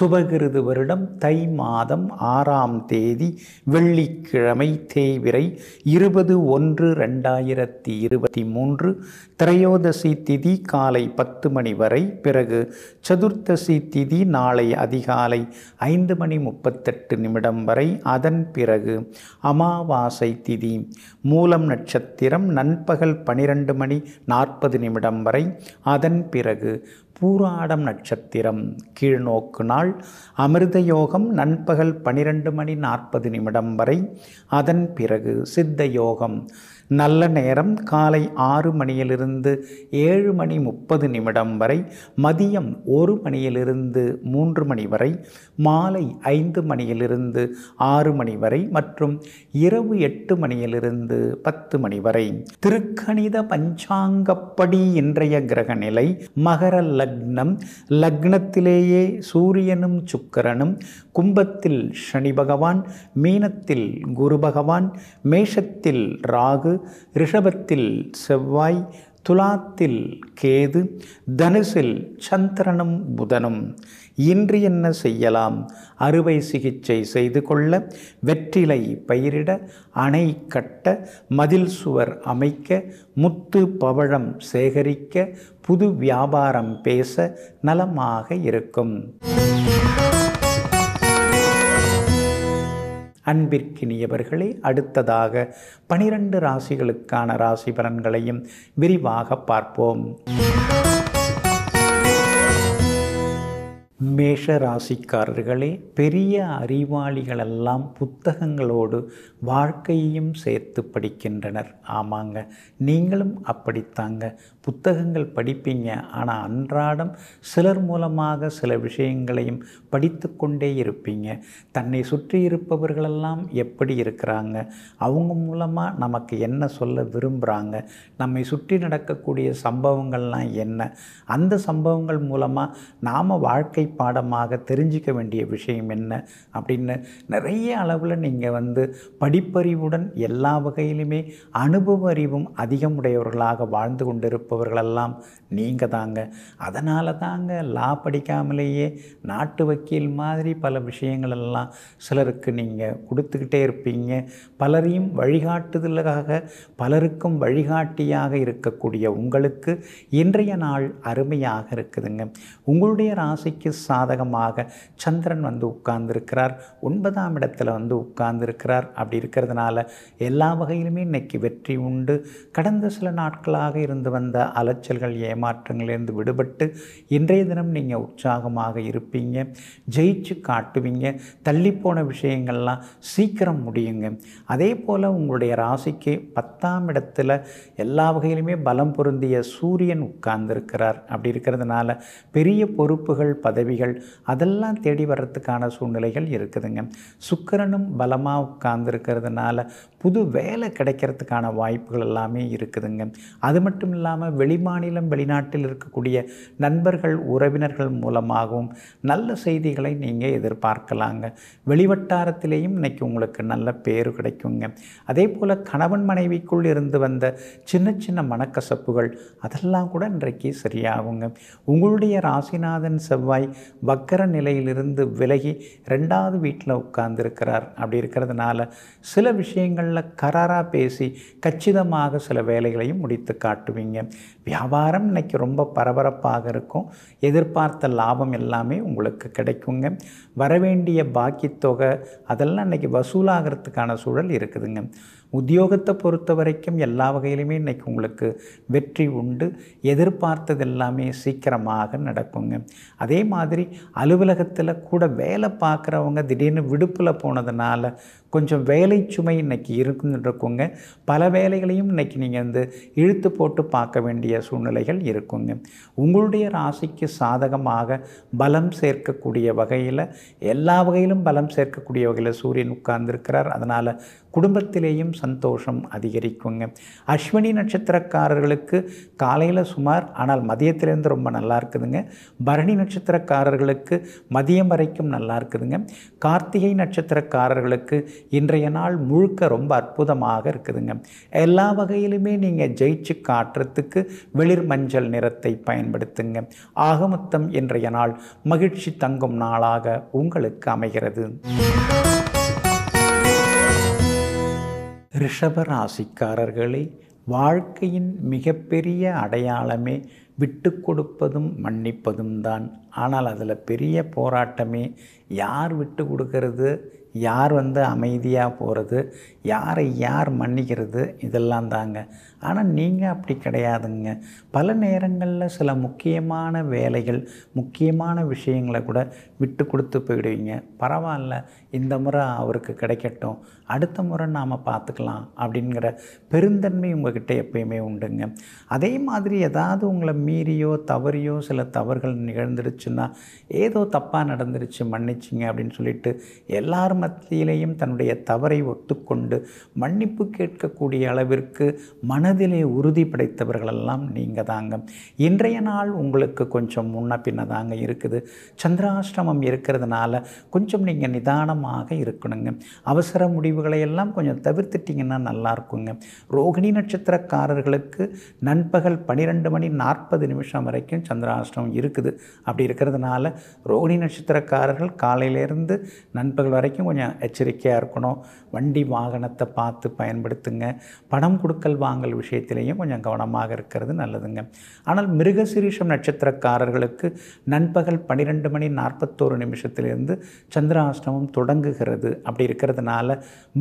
சுபகிருது வருடம் தை மாதம் ஆறாம் தேதி வெள்ளிக்கிழமை தேய்விரை இருபது ஒன்று ரெண்டாயிரத்தி இருபத்தி மூன்று திரையோதசி திதி காலை பத்து மணி வரை பிறகு சதுர்த்தசி திதி நாளை அதிகாலை ஐந்து மணி முப்பத்தெட்டு நிமிடம் வரை அதன் பிறகு அமாவாசை திதி மூலம் நட்சத்திரம் நண்பகல் பனிரெண்டு மணி நாற்பது நிமிடம் வரை அதன் பிறகு பூராடம் நட்சத்திரம் கீழ்நோக்கு நாள் அமிர்த யோகம் நண்பகல் பனிரெண்டு மணி நாற்பது நிமிடம் வரை அதன் பிறகு சித்த யோகம் நல்ல நேரம் காலை ஆறு மணியிலிருந்து ஏழு மணி முப்பது நிமிடம் வரை மதியம் ஒரு மணியிலிருந்து மூன்று மணி வரை மாலை ஐந்து மணியிலிருந்து ஆறு மணி வரை மற்றும் இரவு எட்டு மணியிலிருந்து பத்து மணி வரை திருக்கணித பஞ்சாங்கப்படி இன்றைய கிரக நிலை மகர லக்னம் லக்னத்திலேயே சூரியனும் சுக்கரனும் கும்பத்தில் சனி பகவான் மீனத்தில் குரு பகவான் மேஷத்தில் ராகு ரிஷபத்தில் செவ்வாய் துலாத்தில் கேது தனுசில் சந்திரனும் புதனும் இன்று என்ன செய்யலாம் அறுவை சிகிச்சை செய்து கொள்ள வெற்றிலை பயிரிட அணை கட்ட மதில் சுவர் அமைக்க முத்து பவழம் சேகரிக்க புது வியாபாரம் பேச நலமாக இருக்கும் அன்பிற்கினியவர்களே அடுத்ததாக பனிரெண்டு ராசிகளுக்கான ராசி பலன்களையும் விரிவாக பார்ப்போம் மேஷ ராசிக்காரர்களே பெரிய அறிவாளிகளெல்லாம் புத்தகங்களோடு வாழ்க்கையையும் சேர்த்து படிக்கின்றனர் ஆமாங்க நீங்களும் அப்படித்தாங்க புத்தகங்கள் படிப்பீங்க ஆனால் அன்றாடம் சிலர் மூலமாக சில விஷயங்களையும் படித்து கொண்டே இருப்பீங்க தன்னை சுற்றி இருப்பவர்களெல்லாம் எப்படி இருக்கிறாங்க அவங்க மூலமாக நமக்கு என்ன சொல்ல விரும்புகிறாங்க நம்மை சுற்றி நடக்கக்கூடிய சம்பவங்கள்லாம் என்ன அந்த சம்பவங்கள் மூலமாக நாம் வாழ்க்கை பாடமாக தெரிஞ்சிக்க வேண்டிய விஷயம் என்ன அப்படின்னு நிறைய அளவில் நீங்கள் வந்து படிப்பறிவுடன் எல்லா வகையிலுமே அனுபவ அறிவும் அதிகமுடையவர்களாக வாழ்ந்து கொண்டிருப்ப கொடுப்பவர்களெல்லாம் நீங்கள் தாங்க அதனால் தாங்க லா படிக்காமலேயே நாட்டு வக்கீல் மாதிரி பல விஷயங்களெல்லாம் சிலருக்கு நீங்கள் கொடுத்துக்கிட்டே இருப்பீங்க பலரையும் வழிகாட்டுதலுக்காக பலருக்கும் வழிகாட்டியாக இருக்கக்கூடிய உங்களுக்கு இன்றைய நாள் அருமையாக இருக்குதுங்க உங்களுடைய ராசிக்கு சாதகமாக சந்திரன் வந்து உட்கார்ந்துருக்கிறார் ஒன்பதாம் இடத்துல வந்து உட்கார்ந்துருக்கிறார் அப்படி இருக்கிறதுனால எல்லா வகையிலுமே இன்னைக்கு வெற்றி உண்டு கடந்த சில நாட்களாக இருந்து வந்த அலைச்சல்கள் ஏமாற்றங்களிலிருந்து விடுபட்டு இன்றைய தினம் நீங்கள் உற்சாகமாக இருப்பீங்க ஜெயிச்சு காட்டுவீங்க தள்ளிப்போன விஷயங்கள்லாம் சீக்கிரம் முடியுங்க அதே போல் உங்களுடைய ராசிக்கு பத்தாம் இடத்துல எல்லா வகையிலுமே பலம் பொருந்திய சூரியன் உட்கார்ந்துருக்கிறார் அப்படி இருக்கிறதுனால பெரிய பொறுப்புகள் பதவிகள் அதெல்லாம் தேடி வர்றதுக்கான சூழ்நிலைகள் இருக்குதுங்க சுக்கரனும் பலமாக உட்கார்ந்துருக்கிறதுனால புது வேலை கிடைக்கிறதுக்கான வாய்ப்புகள் எல்லாமே இருக்குதுங்க அது மட்டும் இல்லாமல் வெளிமாநிலம் வெளிநாட்டில் இருக்கக்கூடிய நண்பர்கள் உறவினர்கள் மூலமாகவும் நல்ல செய்திகளை நீங்கள் எதிர்பார்க்கலாங்க வெளிவட்டாரத்திலேயும் இன்றைக்கி உங்களுக்கு நல்ல பேர் கிடைக்குங்க அதே போல் கணவன் மனைவிக்குள் இருந்து வந்த சின்ன சின்ன மனக்கசப்புகள் அதெல்லாம் கூட இன்றைக்கு சரியாகுங்க உங்களுடைய ராசிநாதன் செவ்வாய் வக்கர நிலையிலிருந்து விலகி ரெண்டாவது வீட்டில் உட்கார்ந்துருக்கிறார் அப்படி இருக்கிறதுனால சில விஷயங்கள் நல்ல கராராக பேசி கச்சிதமாக சில வேலைகளையும் முடித்து காட்டுவீங்க வியாபாரம் இன்றைக்கி ரொம்ப பரபரப்பாக இருக்கும் எதிர்பார்த்த லாபம் எல்லாமே உங்களுக்கு கிடைக்குங்க வரவேண்டிய பாக்கி தொகை அதெல்லாம் இன்றைக்கி வசூலாகிறதுக்கான சூழல் இருக்குதுங்க உத்தியோகத்தை பொறுத்த வரைக்கும் எல்லா வகையிலுமே இன்றைக்கி உங்களுக்கு வெற்றி உண்டு எதிர்பார்த்தது எல்லாமே சீக்கிரமாக நடக்குங்க அதே மாதிரி அலுவலகத்தில் கூட வேலை பார்க்குறவங்க திடீர்னு விடுப்பில் போனதுனால கொஞ்சம் வேலை சுமை இன்றைக்கி இருக்குங்க பல வேலைகளையும் இன்றைக்கி நீங்கள் வந்து இழுத்து போட்டு பார்க்க வேண்டிய சூழ்நிலைகள் இருக்குங்க உங்களுடைய ராசிக்கு சாதகமாக பலம் சேர்க்கக்கூடிய வகையில் எல்லா வகையிலும் பலம் சேர்க்கக்கூடிய வகையில் சூரியன் உட்கார்ந்துருக்கிறார் அதனால் குடும்பத்திலேயும் சந்தோஷம் அதிகரிக்குங்க அஸ்வினி நட்சத்திரக்காரர்களுக்கு காலையில் சுமார் ஆனால் மதியத்திலேருந்து ரொம்ப நல்லா இருக்குதுங்க பரணி நட்சத்திரக்காரர்களுக்கு மதியம் வரைக்கும் நல்லா இருக்குதுங்க கார்த்திகை நட்சத்திரக்காரர்களுக்கு இன்றைய நாள் முழுக்க ரொம்ப அற்புதமாக இருக்குதுங்க எல்லா வகையிலுமே நீங்கள் ஜெயிச்சு காட்டுறதுக்கு வெளிர் மஞ்சள் நிறத்தை பயன்படுத்துங்க ஆகமொத்தம் இன்றைய நாள் மகிழ்ச்சி தங்கும் நாளாக உங்களுக்கு அமைகிறது ரிஷப வாழ்க்கையின் மிகப்பெரிய அடையாளமே விட்டு கொடுப்பதும் மன்னிப்பதும் தான் ஆனால் அதில் பெரிய போராட்டமே யார் விட்டு கொடுக்கறது யார் வந்து அமைதியாக போகிறது யாரை யார் மன்னிக்கிறது இதெல்லாம் தாங்க ஆனால் நீங்கள் அப்படி கிடையாதுங்க பல நேரங்களில் சில முக்கியமான வேலைகள் முக்கியமான விஷயங்களை கூட விட்டு கொடுத்து போயிடுவீங்க பரவாயில்ல இந்த முறை அவருக்கு கிடைக்கட்டும் அடுத்த முறை நாம் பார்த்துக்கலாம் அப்படிங்கிற பெருந்தன்மை உங்ககிட்ட எப்பயுமே உண்டுங்க அதே மாதிரி ஏதாவது உங்களை மீறியோ தவறியோ சில தவறுகள் நிகழ்ந்துருச்சுன்னா ஏதோ தப்பாக நடந்துருச்சு மன்னிச்சிங்க அப்படின்னு சொல்லிட்டு எல்லார் மத்தியிலையும் தன்னுடைய தவறை ஒத்துக்கொண்டு கொண்டு மன்னிப்பு கேட்கக்கூடிய அளவிற்கு மனதிலே உறுதி படைத்தவர்களெல்லாம் நீங்கள் தாங்க இன்றைய நாள் உங்களுக்கு கொஞ்சம் முன்ன பின்ன தாங்க இருக்குது சந்திராஷ்டிரமம் இருக்கிறதுனால கொஞ்சம் நீங்கள் நிதானமாக இருக்கணுங்க அவசர முடிவுகளை எல்லாம் கொஞ்சம் தவிர்த்துட்டிங்கன்னா நல்லா இருக்குங்க ரோகிணி நட்சத்திரக்காரர்களுக்கு நண்பகல் பன்னிரெண்டு மணி நாற்பது நிமிஷம் வரைக்கும் சந்திராஷ்டமம் இருக்குது அப்படி இருக்கிறதுனால ரோகிணி நட்சத்திரக்காரர்கள் காலையிலேருந்து நண்பகல் வரைக்கும் கொஞ்சம் எச்சரிக்கையாக இருக்கணும் வண்டி வாகனம் வாகனத்தை பார்த்து பயன்படுத்துங்க பணம் கொடுக்கல் வாங்கல் விஷயத்திலையும் கொஞ்சம் கவனமாக இருக்கிறது நல்லதுங்க ஆனால் மிருகசிரீஷம் நட்சத்திரக்காரர்களுக்கு நண்பகல் பன்னிரெண்டு மணி நாற்பத்தோரு நிமிஷத்திலிருந்து சந்திராஷ்டமம் தொடங்குகிறது அப்படி இருக்கிறதுனால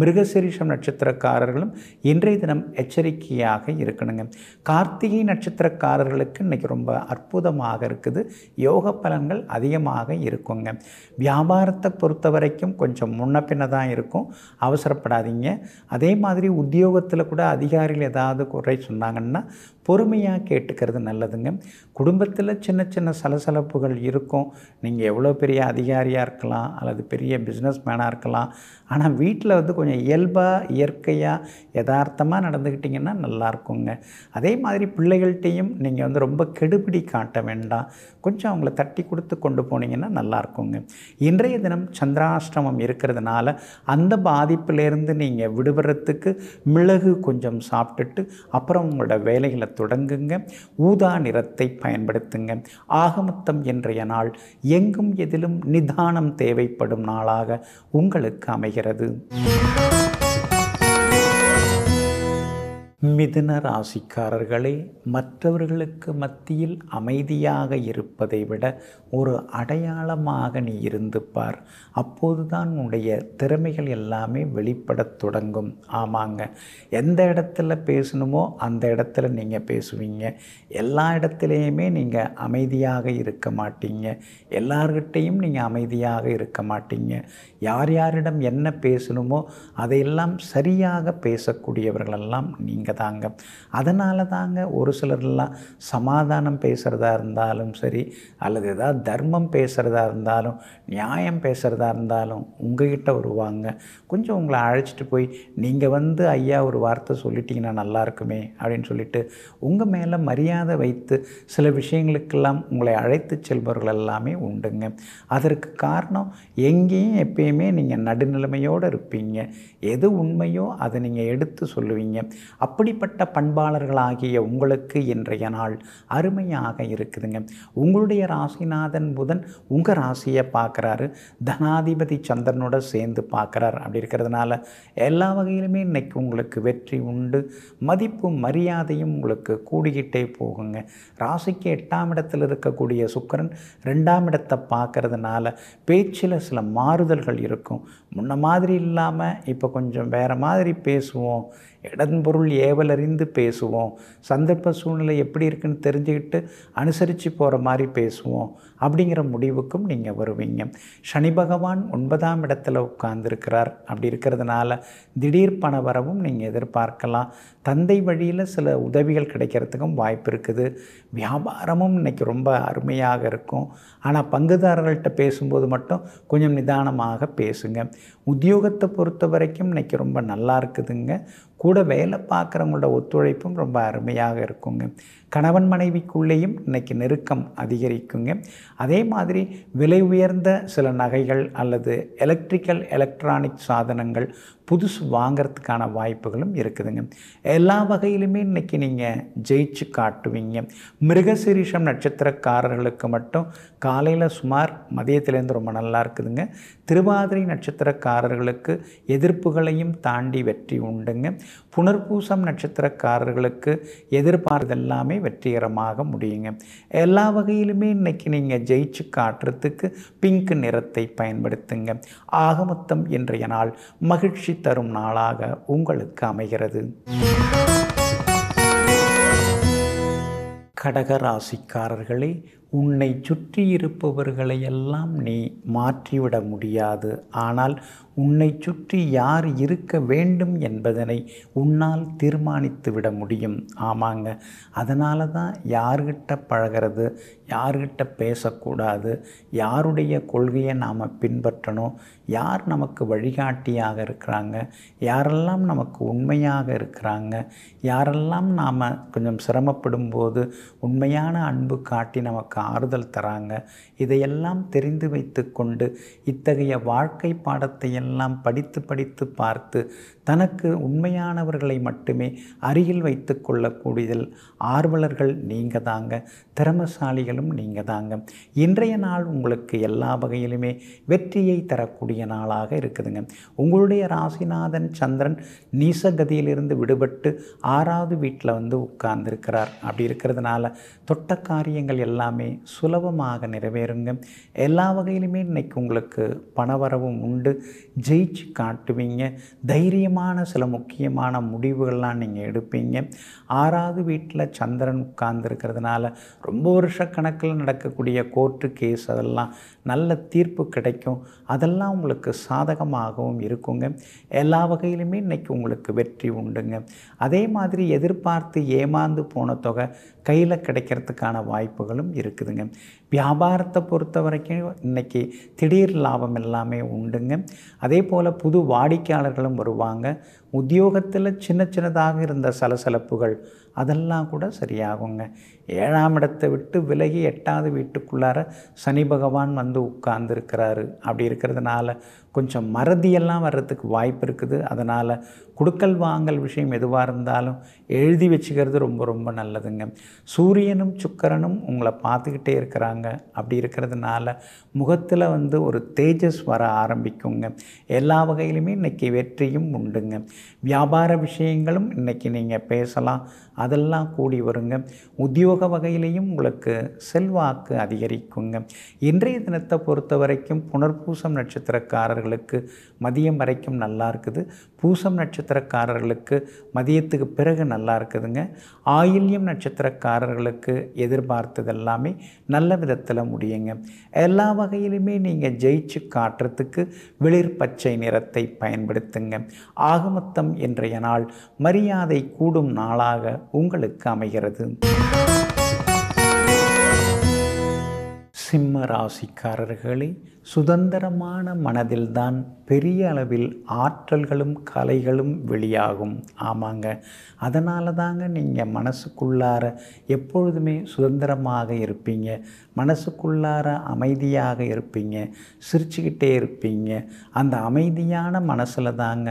மிருகசிரீஷம் நட்சத்திரக்காரர்களும் இன்றைய தினம் எச்சரிக்கையாக இருக்கணுங்க கார்த்திகை நட்சத்திரக்காரர்களுக்கு இன்றைக்கி ரொம்ப அற்புதமாக இருக்குது யோக பலன்கள் அதிகமாக இருக்குங்க வியாபாரத்தை பொறுத்த வரைக்கும் கொஞ்சம் முன்ன பின்ன தான் இருக்கும் அவசரப்படாதீங்க அதே மாதிரி உத்தியோகத்தில் கூட அதிகாரிகள் ஏதாவது குறை சொன்னாங்கன்னா பொறுமையாக கேட்டுக்கிறது நல்லதுங்க குடும்பத்தில் சின்ன சின்ன சலசலப்புகள் இருக்கும் நீங்கள் எவ்வளோ பெரிய அதிகாரியாக இருக்கலாம் அல்லது பெரிய பிஸ்னஸ் மேனாக இருக்கலாம் ஆனால் வீட்டில் வந்து கொஞ்சம் இயல்பாக இயற்கையாக யதார்த்தமாக நடந்துக்கிட்டிங்கன்னா நல்லாயிருக்குங்க அதே மாதிரி பிள்ளைகள்கிட்டையும் நீங்கள் வந்து ரொம்ப கெடுபிடி காட்ட வேண்டாம் கொஞ்சம் அவங்கள தட்டி கொடுத்து கொண்டு போனீங்கன்னா நல்லாயிருக்குங்க இன்றைய தினம் சந்திராஷ்டிரமம் இருக்கிறதுனால அந்த பாதிப்பிலேருந்து நீங்கள் நீங்கள் விடுபடுறதுக்கு மிளகு கொஞ்சம் சாப்பிட்டுட்டு அப்புறம் உங்களோட வேலைகளை தொடங்குங்க ஊதா நிறத்தை பயன்படுத்துங்க ஆகமத்தம் என்றைய நாள் எங்கும் எதிலும் நிதானம் தேவைப்படும் நாளாக உங்களுக்கு அமைகிறது மிதுன ராசிக்காரர்களே மற்றவர்களுக்கு மத்தியில் அமைதியாக இருப்பதை விட ஒரு அடையாளமாக நீ இருந்து பார் அப்போதுதான் உன்னுடைய திறமைகள் எல்லாமே வெளிப்படத் தொடங்கும் ஆமாங்க எந்த இடத்துல பேசணுமோ அந்த இடத்துல நீங்கள் பேசுவீங்க எல்லா இடத்துலையுமே நீங்கள் அமைதியாக இருக்க மாட்டீங்க எல்லார்கிட்டேயும் நீங்கள் அமைதியாக இருக்க மாட்டீங்க யார் யாரிடம் என்ன பேசணுமோ அதையெல்லாம் சரியாக பேசக்கூடியவர்களெல்லாம் நீங்கள் இங்கே தாங்க அதனால தாங்க ஒரு சிலர்லாம் சமாதானம் பேசுகிறதா இருந்தாலும் சரி அல்லது ஏதாவது தர்மம் பேசுகிறதா இருந்தாலும் நியாயம் பேசுகிறதா இருந்தாலும் உங்ககிட்ட வருவாங்க கொஞ்சம் உங்களை அழைச்சிட்டு போய் நீங்கள் வந்து ஐயா ஒரு வார்த்தை சொல்லிட்டீங்கன்னா நல்லா இருக்குமே அப்படின்னு சொல்லிட்டு உங்கள் மேலே மரியாதை வைத்து சில விஷயங்களுக்கெல்லாம் உங்களை அழைத்து செல்பவர்கள் எல்லாமே உண்டுங்க அதற்கு காரணம் எங்கேயும் எப்பயுமே நீங்கள் நடுநிலைமையோடு இருப்பீங்க எது உண்மையோ அதை நீங்கள் எடுத்து சொல்லுவீங்க அப்போ அப்படிப்பட்ட பண்பாளர்களாகிய உங்களுக்கு இன்றைய நாள் அருமையாக இருக்குதுங்க உங்களுடைய ராசிநாதன் புதன் உங்கள் ராசியை பார்க்குறாரு தனாதிபதி சந்திரனோட சேர்ந்து பார்க்குறார் அப்படி இருக்கிறதுனால எல்லா வகையிலுமே இன்றைக்கி உங்களுக்கு வெற்றி உண்டு மதிப்பும் மரியாதையும் உங்களுக்கு கூடிக்கிட்டே போகுங்க ராசிக்கு எட்டாம் இடத்தில் இருக்கக்கூடிய சுக்கரன் ரெண்டாம் இடத்தை பார்க்கறதுனால பேச்சில் சில மாறுதல்கள் இருக்கும் முன்ன மாதிரி இல்லாமல் இப்போ கொஞ்சம் வேறு மாதிரி பேசுவோம் இடம்பொருள் ஏவலறிந்து பேசுவோம் சந்தர்ப்ப சூழ்நிலை எப்படி இருக்குன்னு தெரிஞ்சுக்கிட்டு அனுசரித்து போகிற மாதிரி பேசுவோம் அப்படிங்கிற முடிவுக்கும் நீங்கள் வருவீங்க சனி பகவான் ஒன்பதாம் இடத்துல உட்கார்ந்துருக்கிறார் அப்படி இருக்கிறதுனால திடீர் பண வரவும் நீங்கள் எதிர்பார்க்கலாம் தந்தை வழியில் சில உதவிகள் கிடைக்கிறதுக்கும் வாய்ப்பு இருக்குது வியாபாரமும் இன்றைக்கி ரொம்ப அருமையாக இருக்கும் ஆனால் பங்குதாரர்கள்ட்ட பேசும்போது மட்டும் கொஞ்சம் நிதானமாக பேசுங்க உத்தியோகத்தை பொறுத்த வரைக்கும் இன்றைக்கி ரொம்ப நல்லா இருக்குதுங்க கூட வேலை பார்க்குறவங்களோட ஒத்துழைப்பும் ரொம்ப அருமையாக இருக்குங்க கணவன் மனைவிக்குள்ளேயும் இன்றைக்கி நெருக்கம் அதிகரிக்குங்க அதே மாதிரி விலை உயர்ந்த சில நகைகள் அல்லது எலக்ட்ரிக்கல் எலக்ட்ரானிக் சாதனங்கள் புதுசு வாங்கிறதுக்கான வாய்ப்புகளும் இருக்குதுங்க எல்லா வகையிலுமே இன்றைக்கி நீங்கள் ஜெயிச்சு காட்டுவீங்க மிருகசீரிஷம் நட்சத்திரக்காரர்களுக்கு மட்டும் காலையில் சுமார் மதியத்திலேருந்து ரொம்ப நல்லா இருக்குதுங்க திருவாதிரை நட்சத்திரக்காரர்களுக்கு எதிர்ப்புகளையும் தாண்டி வெற்றி உண்டுங்க புனர்பூசம் நட்சத்திரக்காரர்களுக்கு எதிர்பார்த்தெல்லாமே எல்லாமே வெற்றிகரமாக முடியுங்க எல்லா வகையிலுமே இன்றைக்கி நீங்கள் ஜெயிச்சு காட்டுறதுக்கு பிங்க் நிறத்தை பயன்படுத்துங்க ஆகமொத்தம் இன்றைய நாள் மகிழ்ச்சி தரும் நாளாக உங்களுக்கு அமைகிறது கடகராசிக்காரர்களே உன்னை சுற்றியிருப்பவர்களை எல்லாம் நீ மாற்றிவிட முடியாது ஆனால் உன்னை சுற்றி யார் இருக்க வேண்டும் என்பதனை உன்னால் தீர்மானித்து விட முடியும் ஆமாங்க அதனால தான் யார்கிட்ட பழகிறது யார்கிட்ட பேசக்கூடாது யாருடைய கொள்கையை நாம் பின்பற்றணும் யார் நமக்கு வழிகாட்டியாக இருக்கிறாங்க யாரெல்லாம் நமக்கு உண்மையாக இருக்கிறாங்க யாரெல்லாம் நாம் கொஞ்சம் சிரமப்படும் போது உண்மையான அன்பு காட்டி நமக்கு நமக்கு ஆறுதல் தராங்க இதையெல்லாம் தெரிந்து வைத்து கொண்டு இத்தகைய வாழ்க்கை பாடத்தை எல்லாம் படித்து படித்து பார்த்து தனக்கு உண்மையானவர்களை மட்டுமே அருகில் வைத்து கொள்ளக்கூடியதில் ஆர்வலர்கள் நீங்கள் தாங்க திறமசாலிகளும் நீங்கள் தாங்க இன்றைய நாள் உங்களுக்கு எல்லா வகையிலுமே வெற்றியை தரக்கூடிய நாளாக இருக்குதுங்க உங்களுடைய ராசிநாதன் சந்திரன் நீசகதியிலிருந்து விடுபட்டு ஆறாவது வீட்டில் வந்து உட்கார்ந்துருக்கிறார் அப்படி இருக்கிறதுனால தொட்ட காரியங்கள் எல்லாமே சுலபமாக நிறைவேறுங்க எல்லா வகையிலுமே இன்னைக்கு உங்களுக்கு பணவரவும் உண்டு ஜெயிச்சு காட்டுவீங்க தைரியமாக முக்கியமான சில முக்கியமான முடிவுகள்லாம் நீங்கள் எடுப்பீங்க ஆறாவது வீட்டில் சந்திரன் உட்கார்ந்துருக்கிறதுனால ரொம்ப வருஷக்கணக்கில் நடக்கக்கூடிய கோர்ட்டு கேஸ் அதெல்லாம் நல்ல தீர்ப்பு கிடைக்கும் அதெல்லாம் உங்களுக்கு சாதகமாகவும் இருக்குங்க எல்லா வகையிலுமே இன்றைக்கி உங்களுக்கு வெற்றி உண்டுங்க அதே மாதிரி எதிர்பார்த்து ஏமாந்து போன தொகை கையில் கிடைக்கிறதுக்கான வாய்ப்புகளும் இருக்குதுங்க வியாபாரத்தை பொறுத்த வரைக்கும் இன்றைக்கி திடீர் லாபம் எல்லாமே உண்டுங்க அதே போல் புது வாடிக்கையாளர்களும் வருவாங்க உத்தியோகத்தில் சின்ன சின்னதாக இருந்த சலசலப்புகள் அதெல்லாம் கூட சரியாகுங்க ஏழாம் இடத்தை விட்டு விலகி எட்டாவது வீட்டுக்குள்ளார சனி பகவான் வந்து உட்கார்ந்துருக்கிறாரு அப்படி இருக்கிறதுனால கொஞ்சம் மறதியெல்லாம் வர்றதுக்கு வாய்ப்பு இருக்குது அதனால் கொடுக்கல் வாங்கல் விஷயம் எதுவாக இருந்தாலும் எழுதி வச்சுக்கிறது ரொம்ப ரொம்ப நல்லதுங்க சூரியனும் சுக்கரனும் உங்களை பார்த்துக்கிட்டே இருக்கிறாங்க அப்படி இருக்கிறதுனால முகத்தில் வந்து ஒரு தேஜஸ் வர ஆரம்பிக்குங்க எல்லா வகையிலுமே இன்றைக்கி வெற்றியும் உண்டுங்க வியாபார விஷயங்களும் இன்றைக்கி நீங்கள் பேசலாம் அதெல்லாம் கூடி வருங்க உத்தியோக வகையிலையும் உங்களுக்கு செல்வாக்கு அதிகரிக்குங்க இன்றைய தினத்தை பொறுத்த வரைக்கும் புனர்பூசம் நட்சத்திரக்காரர்களுக்கு மதியம் வரைக்கும் நல்லா இருக்குது பூசம் நட்சத்திர நட்சத்திரக்காரர்களுக்கு மதியத்துக்கு பிறகு நல்லா இருக்குதுங்க ஆயில்யம் நட்சத்திரக்காரர்களுக்கு எதிர்பார்த்தது எல்லாமே நல்ல விதத்தில் முடியுங்க எல்லா வகையிலுமே நீங்கள் ஜெயிச்சு காட்டுறதுக்கு வெளிர் பச்சை நிறத்தை பயன்படுத்துங்க ஆகமத்தம் இன்றைய நாள் மரியாதை கூடும் நாளாக உங்களுக்கு அமைகிறது சிம்ம ராசிக்காரர்களே சுதந்திரமான மனதில்தான் பெரிய அளவில் ஆற்றல்களும் கலைகளும் வெளியாகும் ஆமாங்க அதனால தாங்க நீங்கள் மனசுக்குள்ளார எப்பொழுதுமே சுதந்திரமாக இருப்பீங்க மனசுக்குள்ளார அமைதியாக இருப்பீங்க சிரிச்சுக்கிட்டே இருப்பீங்க அந்த அமைதியான மனசில் தாங்க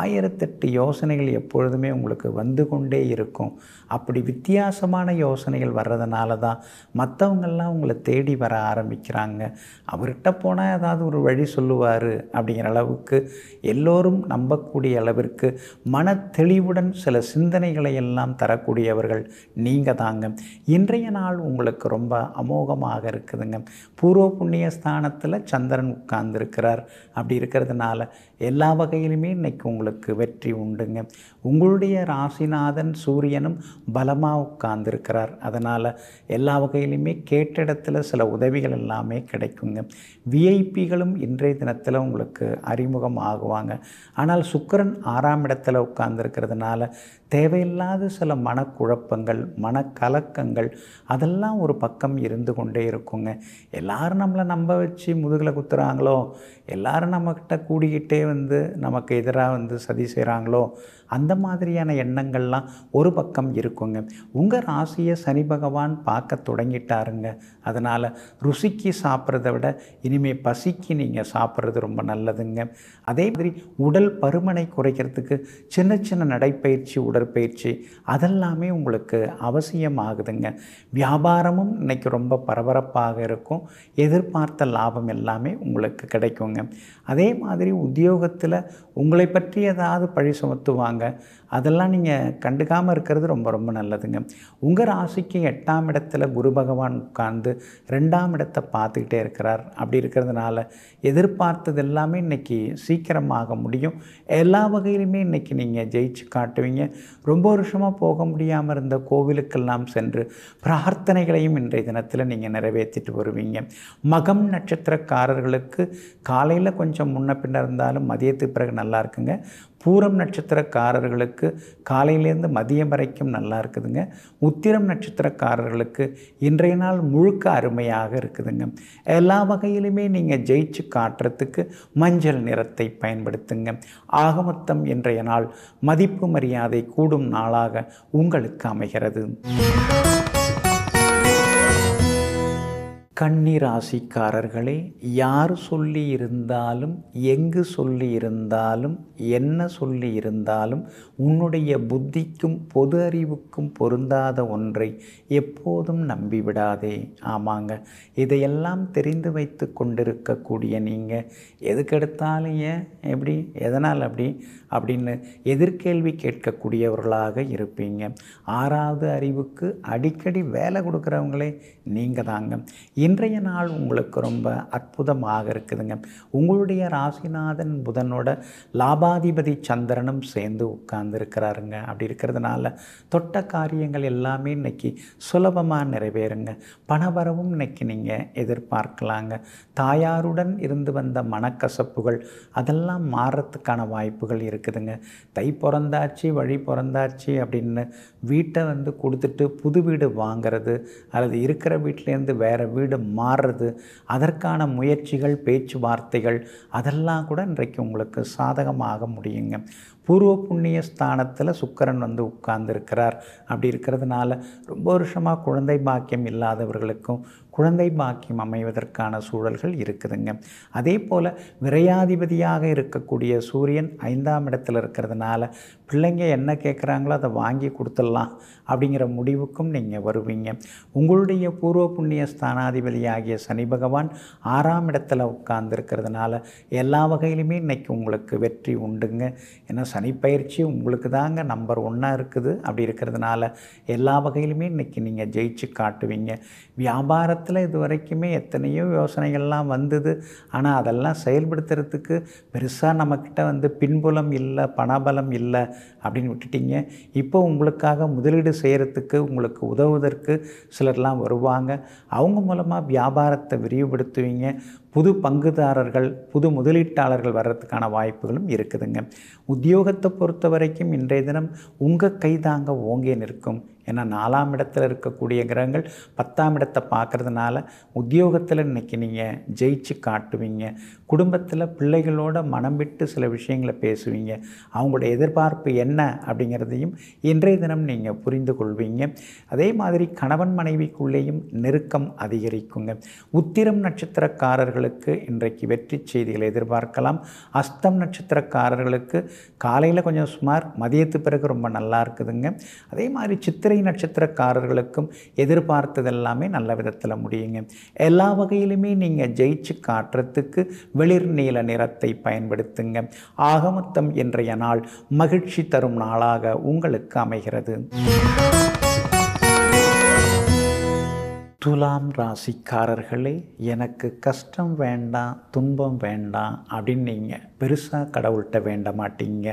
ஆயிரத்தெட்டு யோசனைகள் எப்பொழுதுமே உங்களுக்கு வந்து கொண்டே இருக்கும் அப்படி வித்தியாசமான யோசனைகள் வர்றதுனால தான் மற்றவங்கள்லாம் உங்களை தேடி வர ஆரம்பிக்கிறாங்க அவர்கிட்ட போ போனால் ஏதாவது ஒரு வழி சொல்லுவார் அப்படிங்கிற அளவுக்கு எல்லோரும் நம்பக்கூடிய அளவிற்கு மன தெளிவுடன் சில சிந்தனைகளை எல்லாம் தரக்கூடியவர்கள் நீங்கள் தாங்க இன்றைய நாள் உங்களுக்கு ரொம்ப அமோகமாக இருக்குதுங்க பூர்வ புண்ணிய ஸ்தானத்தில் சந்திரன் உட்கார்ந்துருக்கிறார் அப்படி இருக்கிறதுனால எல்லா வகையிலுமே இன்றைக்கி உங்களுக்கு வெற்றி உண்டுங்க உங்களுடைய ராசிநாதன் சூரியனும் பலமாக உட்கார்ந்துருக்கிறார் அதனால் எல்லா வகையிலுமே கேட்டிடத்தில் சில உதவிகள் எல்லாமே கிடைக்குங்க விஐபிகளும் இன்றைய தினத்தில் உங்களுக்கு அறிமுகம் ஆகுவாங்க ஆனால் சுக்கரன் ஆறாம் இடத்துல உட்கார்ந்துருக்கிறதுனால தேவையில்லாத சில மனக்குழப்பங்கள் மனக்கலக்கங்கள் அதெல்லாம் ஒரு பக்கம் இருந்து கொண்டே இருக்குங்க எல்லோரும் நம்மளை நம்ப வச்சு முதுகில் குத்துறாங்களோ எல்லோரும் நம்மக்கிட்ட கூடிக்கிட்டே வந்து நமக்கு எதிராக வந்து சதி செய்கிறாங்களோ அந்த மாதிரியான எண்ணங்கள்லாம் ஒரு பக்கம் இருக்குங்க உங்கள் ராசியை சனி பகவான் பார்க்க தொடங்கிட்டாருங்க அதனால் ருசிக்கு சாப்பிட்றத விட இனிமேல் பசிக்கு நீங்கள் சாப்பிட்றது ரொம்ப நல்லதுங்க அதே மாதிரி உடல் பருமனை குறைக்கிறதுக்கு சின்ன சின்ன நடைப்பயிற்சி உடற்பயிற்சி அதெல்லாமே உங்களுக்கு அவசியமாகுதுங்க வியாபாரமும் இன்றைக்கி ரொம்ப பரபரப்பாக இருக்கும் எதிர்பார்த்த லாபம் எல்லாமே உங்களுக்கு கிடைக்குங்க அதே மாதிரி உத்தியோகத்தில் உங்களை பற்றி ஏதாவது பழி சுமத்துவாங்க சொல்லுவாங்க அதெல்லாம் நீங்கள் கண்டுக்காமல் இருக்கிறது ரொம்ப ரொம்ப நல்லதுங்க உங்கள் ராசிக்கு எட்டாம் இடத்துல குரு பகவான் உட்கார்ந்து ரெண்டாம் இடத்தை பார்த்துக்கிட்டே இருக்கிறார் அப்படி இருக்கிறதுனால எதிர்பார்த்தது எல்லாமே இன்றைக்கி சீக்கிரமாக முடியும் எல்லா வகையிலுமே இன்றைக்கி நீங்கள் ஜெயிச்சு காட்டுவீங்க ரொம்ப வருஷமாக போக முடியாமல் இருந்த கோவிலுக்கெல்லாம் சென்று பிரார்த்தனைகளையும் இன்றைய தினத்தில் நீங்கள் நிறைவேற்றிட்டு வருவீங்க மகம் நட்சத்திரக்காரர்களுக்கு காலையில் கொஞ்சம் முன்ன பின்ன இருந்தாலும் மதியத்துக்கு பிறகு நல்லா இருக்குங்க பூரம் நட்சத்திரக்காரர்களுக்கு காலையிலேருந்து மதியம் வரைக்கும் நல்லா இருக்குதுங்க உத்திரம் நட்சத்திரக்காரர்களுக்கு இன்றைய நாள் முழுக்க அருமையாக இருக்குதுங்க எல்லா வகையிலுமே நீங்கள் ஜெயிச்சு காட்டுறதுக்கு மஞ்சள் நிறத்தை பயன்படுத்துங்க ஆகமொத்தம் இன்றைய நாள் மதிப்பு மரியாதை கூடும் நாளாக உங்களுக்கு அமைகிறது கன்னி ராசிக்காரர்களே யார் சொல்லி இருந்தாலும் எங்கு சொல்லி இருந்தாலும் என்ன சொல்லி இருந்தாலும் உன்னுடைய புத்திக்கும் பொது அறிவுக்கும் பொருந்தாத ஒன்றை எப்போதும் நம்பிவிடாதே ஆமாங்க இதையெல்லாம் தெரிந்து வைத்து கொண்டிருக்கக்கூடிய நீங்கள் எதுக்கெடுத்தாலும் ஏன் எப்படி எதனால் அப்படி அப்படின்னு எதிர்கேள்வி கேட்கக்கூடியவர்களாக இருப்பீங்க ஆறாவது அறிவுக்கு அடிக்கடி வேலை கொடுக்குறவங்களே நீங்கள் தாங்க இன்றைய நாள் உங்களுக்கு ரொம்ப அற்புதமாக இருக்குதுங்க உங்களுடைய ராசிநாதன் புதனோட லாபாதிபதி சந்திரனும் சேர்ந்து உட்கார்ந்துருக்கிறாருங்க அப்படி இருக்கிறதுனால தொட்ட காரியங்கள் எல்லாமே இன்னைக்கு சுலபமாக நிறைவேறுங்க பணவரவும் இன்னைக்கு நீங்கள் எதிர்பார்க்கலாங்க தாயாருடன் இருந்து வந்த மனக்கசப்புகள் அதெல்லாம் மாறுறதுக்கான வாய்ப்புகள் இருக்குது இருக்குதுங்க தை பிறந்தாச்சு வழி பிறந்தாச்சு அப்படின்னு வீட்டை வந்து கொடுத்துட்டு புது வீடு வாங்கிறது அல்லது இருக்கிற வீட்டிலேருந்து வேறு வீடு மாறுறது அதற்கான முயற்சிகள் பேச்சுவார்த்தைகள் அதெல்லாம் கூட இன்றைக்கு உங்களுக்கு சாதகமாக முடியுங்க பூர்வ புண்ணிய ஸ்தானத்தில் சுக்கரன் வந்து உட்கார்ந்துருக்கிறார் அப்படி இருக்கிறதுனால ரொம்ப வருஷமாக குழந்தை பாக்கியம் இல்லாதவர்களுக்கும் குழந்தை பாக்கியம் அமைவதற்கான சூழல்கள் இருக்குதுங்க அதே போல் விரையாதிபதியாக இருக்கக்கூடிய சூரியன் ஐந்தாம் இடத்தில் இருக்கிறதுனால பிள்ளைங்க என்ன கேட்குறாங்களோ அதை வாங்கி கொடுத்துடலாம் அப்படிங்கிற முடிவுக்கும் நீங்கள் வருவீங்க உங்களுடைய பூர்வ புண்ணிய ஸ்தானாதிபதி ஆகிய சனி பகவான் ஆறாம் இடத்துல உட்கார்ந்துருக்கிறதுனால எல்லா வகையிலுமே இன்றைக்கி உங்களுக்கு வெற்றி உண்டுங்க ஏன்னா சனி பயிற்சி உங்களுக்கு தாங்க நம்பர் ஒன்னாக இருக்குது அப்படி இருக்கிறதுனால எல்லா வகையிலுமே இன்றைக்கி நீங்கள் ஜெயிச்சு காட்டுவீங்க வியாபாரத்தில் இது வரைக்குமே எத்தனையோ யோசனைகள்லாம் வந்தது ஆனால் அதெல்லாம் செயல்படுத்துறதுக்கு பெருசாக நம்மக்கிட்ட வந்து பின்புலம் இல்லை பணபலம் இல்லை அப்படின்னு விட்டுட்டீங்க இப்போ உங்களுக்காக முதலீடு செய்கிறதுக்கு உங்களுக்கு உதவுவதற்கு சிலர்லாம் வருவாங்க அவங்க மூலமாக வியாபாரத்தை விரிவுபடுத்துவீங்க புது பங்குதாரர்கள் புது முதலீட்டாளர்கள் வர்றதுக்கான வாய்ப்புகளும் இருக்குதுங்க உத்தியோகத்தை பொறுத்த வரைக்கும் இன்றைய தினம் உங்கள் கைதாங்க ஓங்கே நிற்கும் ஏன்னா நாலாம் இடத்துல இருக்கக்கூடிய கிரகங்கள் பத்தாம் இடத்தை பார்க்குறதுனால உத்தியோகத்தில் இன்றைக்கி நீங்கள் ஜெயிச்சு காட்டுவீங்க குடும்பத்தில் பிள்ளைகளோட மனம் விட்டு சில விஷயங்களை பேசுவீங்க அவங்களோட எதிர்பார்ப்பு என்ன அப்படிங்கிறதையும் இன்றைய தினம் நீங்கள் புரிந்து கொள்வீங்க அதே மாதிரி கணவன் மனைவிக்குள்ளேயும் நெருக்கம் அதிகரிக்குங்க உத்திரம் நட்சத்திரக்காரர்களுக்கு இன்றைக்கு வெற்றி செய்திகளை எதிர்பார்க்கலாம் அஸ்தம் நட்சத்திரக்காரர்களுக்கு காலையில் கொஞ்சம் சுமார் மதியத்து பிறகு ரொம்ப நல்லா இருக்குதுங்க அதே மாதிரி சித்திரை நட்சத்திரக்காரர்களுக்கும் எதிர்பார்த்ததெல்லாமே நல்ல விதத்தில் முடியுங்க எல்லா வகையிலுமே நீங்கள் ஜெயிச்சு காட்டுறதுக்கு வெளிர் நீல நிறத்தை பயன்படுத்துங்க ஆகமத்தம் இன்றைய நாள் மகிழ்ச்சி தரும் நாளாக உங்களுக்கு அமைகிறது துலாம் ராசிக்காரர்களே எனக்கு கஷ்டம் வேண்டாம் துன்பம் வேண்டாம் அப்படின்னு நீங்கள் பெருசாக கடவுள்கிட்ட வேண்ட மாட்டீங்க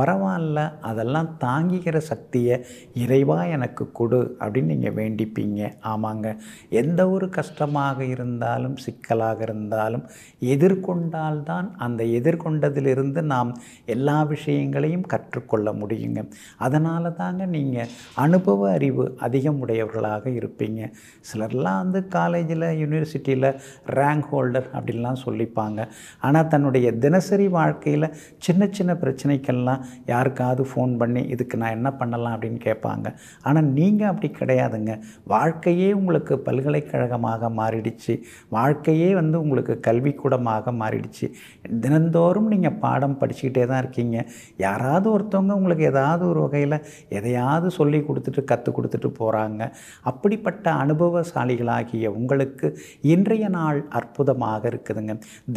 பரவாயில்ல அதெல்லாம் தாங்கிக்கிற சக்தியை இறைவா எனக்கு கொடு அப்படின்னு நீங்கள் வேண்டிப்பீங்க ஆமாங்க எந்த ஒரு கஷ்டமாக இருந்தாலும் சிக்கலாக இருந்தாலும் எதிர்கொண்டால்தான் அந்த எதிர்கொண்டதிலிருந்து நாம் எல்லா விஷயங்களையும் கற்றுக்கொள்ள முடியுங்க அதனால தாங்க நீங்கள் அனுபவ அறிவு அதிகம் உடையவர்களாக இருப்பீங்க சிலர்லாம் வந்து காலேஜில் யூனிவர்சிட்டியில் ரேங்க் ஹோல்டர் அப்படின்லாம் சொல்லிப்பாங்க ஆனால் தன்னுடைய தினசரி வாழ்க்கையில் சின்ன சின்ன பிரச்சனைக்கெல்லாம் யாருக்காவது ஃபோன் பண்ணி இதுக்கு நான் என்ன பண்ணலாம் அப்படின்னு கேட்பாங்க ஆனால் நீங்கள் அப்படி கிடையாதுங்க வாழ்க்கையே உங்களுக்கு பல்கலைக்கழகமாக மாறிடுச்சு வாழ்க்கையே வந்து உங்களுக்கு கல்விக்கூடமாக மாறிடுச்சு தினந்தோறும் நீங்கள் பாடம் படிச்சுக்கிட்டே தான் இருக்கீங்க யாராவது ஒருத்தவங்க உங்களுக்கு ஏதாவது ஒரு வகையில் எதையாவது சொல்லி கொடுத்துட்டு கற்றுக் கொடுத்துட்டு போகிறாங்க அப்படிப்பட்ட அனுபவசாலிகளாகிய உங்களுக்கு இன்றைய நாள் அற்புதமாக இருக்குதுங்க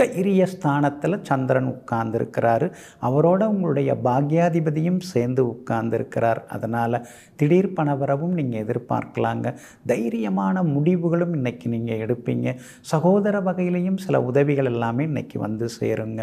தைரிய ஸ்தானத்தில் சந்திரன் இருக்கிறாரு அவரோட உங்களுடைய பாக் பாக்யாதிபதியும் சேர்ந்து உட்கார்ந்துருக்கிறார் அதனால் திடீர் பணவரவும் நீங்கள் எதிர்பார்க்கலாங்க தைரியமான முடிவுகளும் இன்றைக்கி நீங்கள் எடுப்பீங்க சகோதர வகையிலையும் சில உதவிகள் எல்லாமே இன்றைக்கி வந்து சேருங்க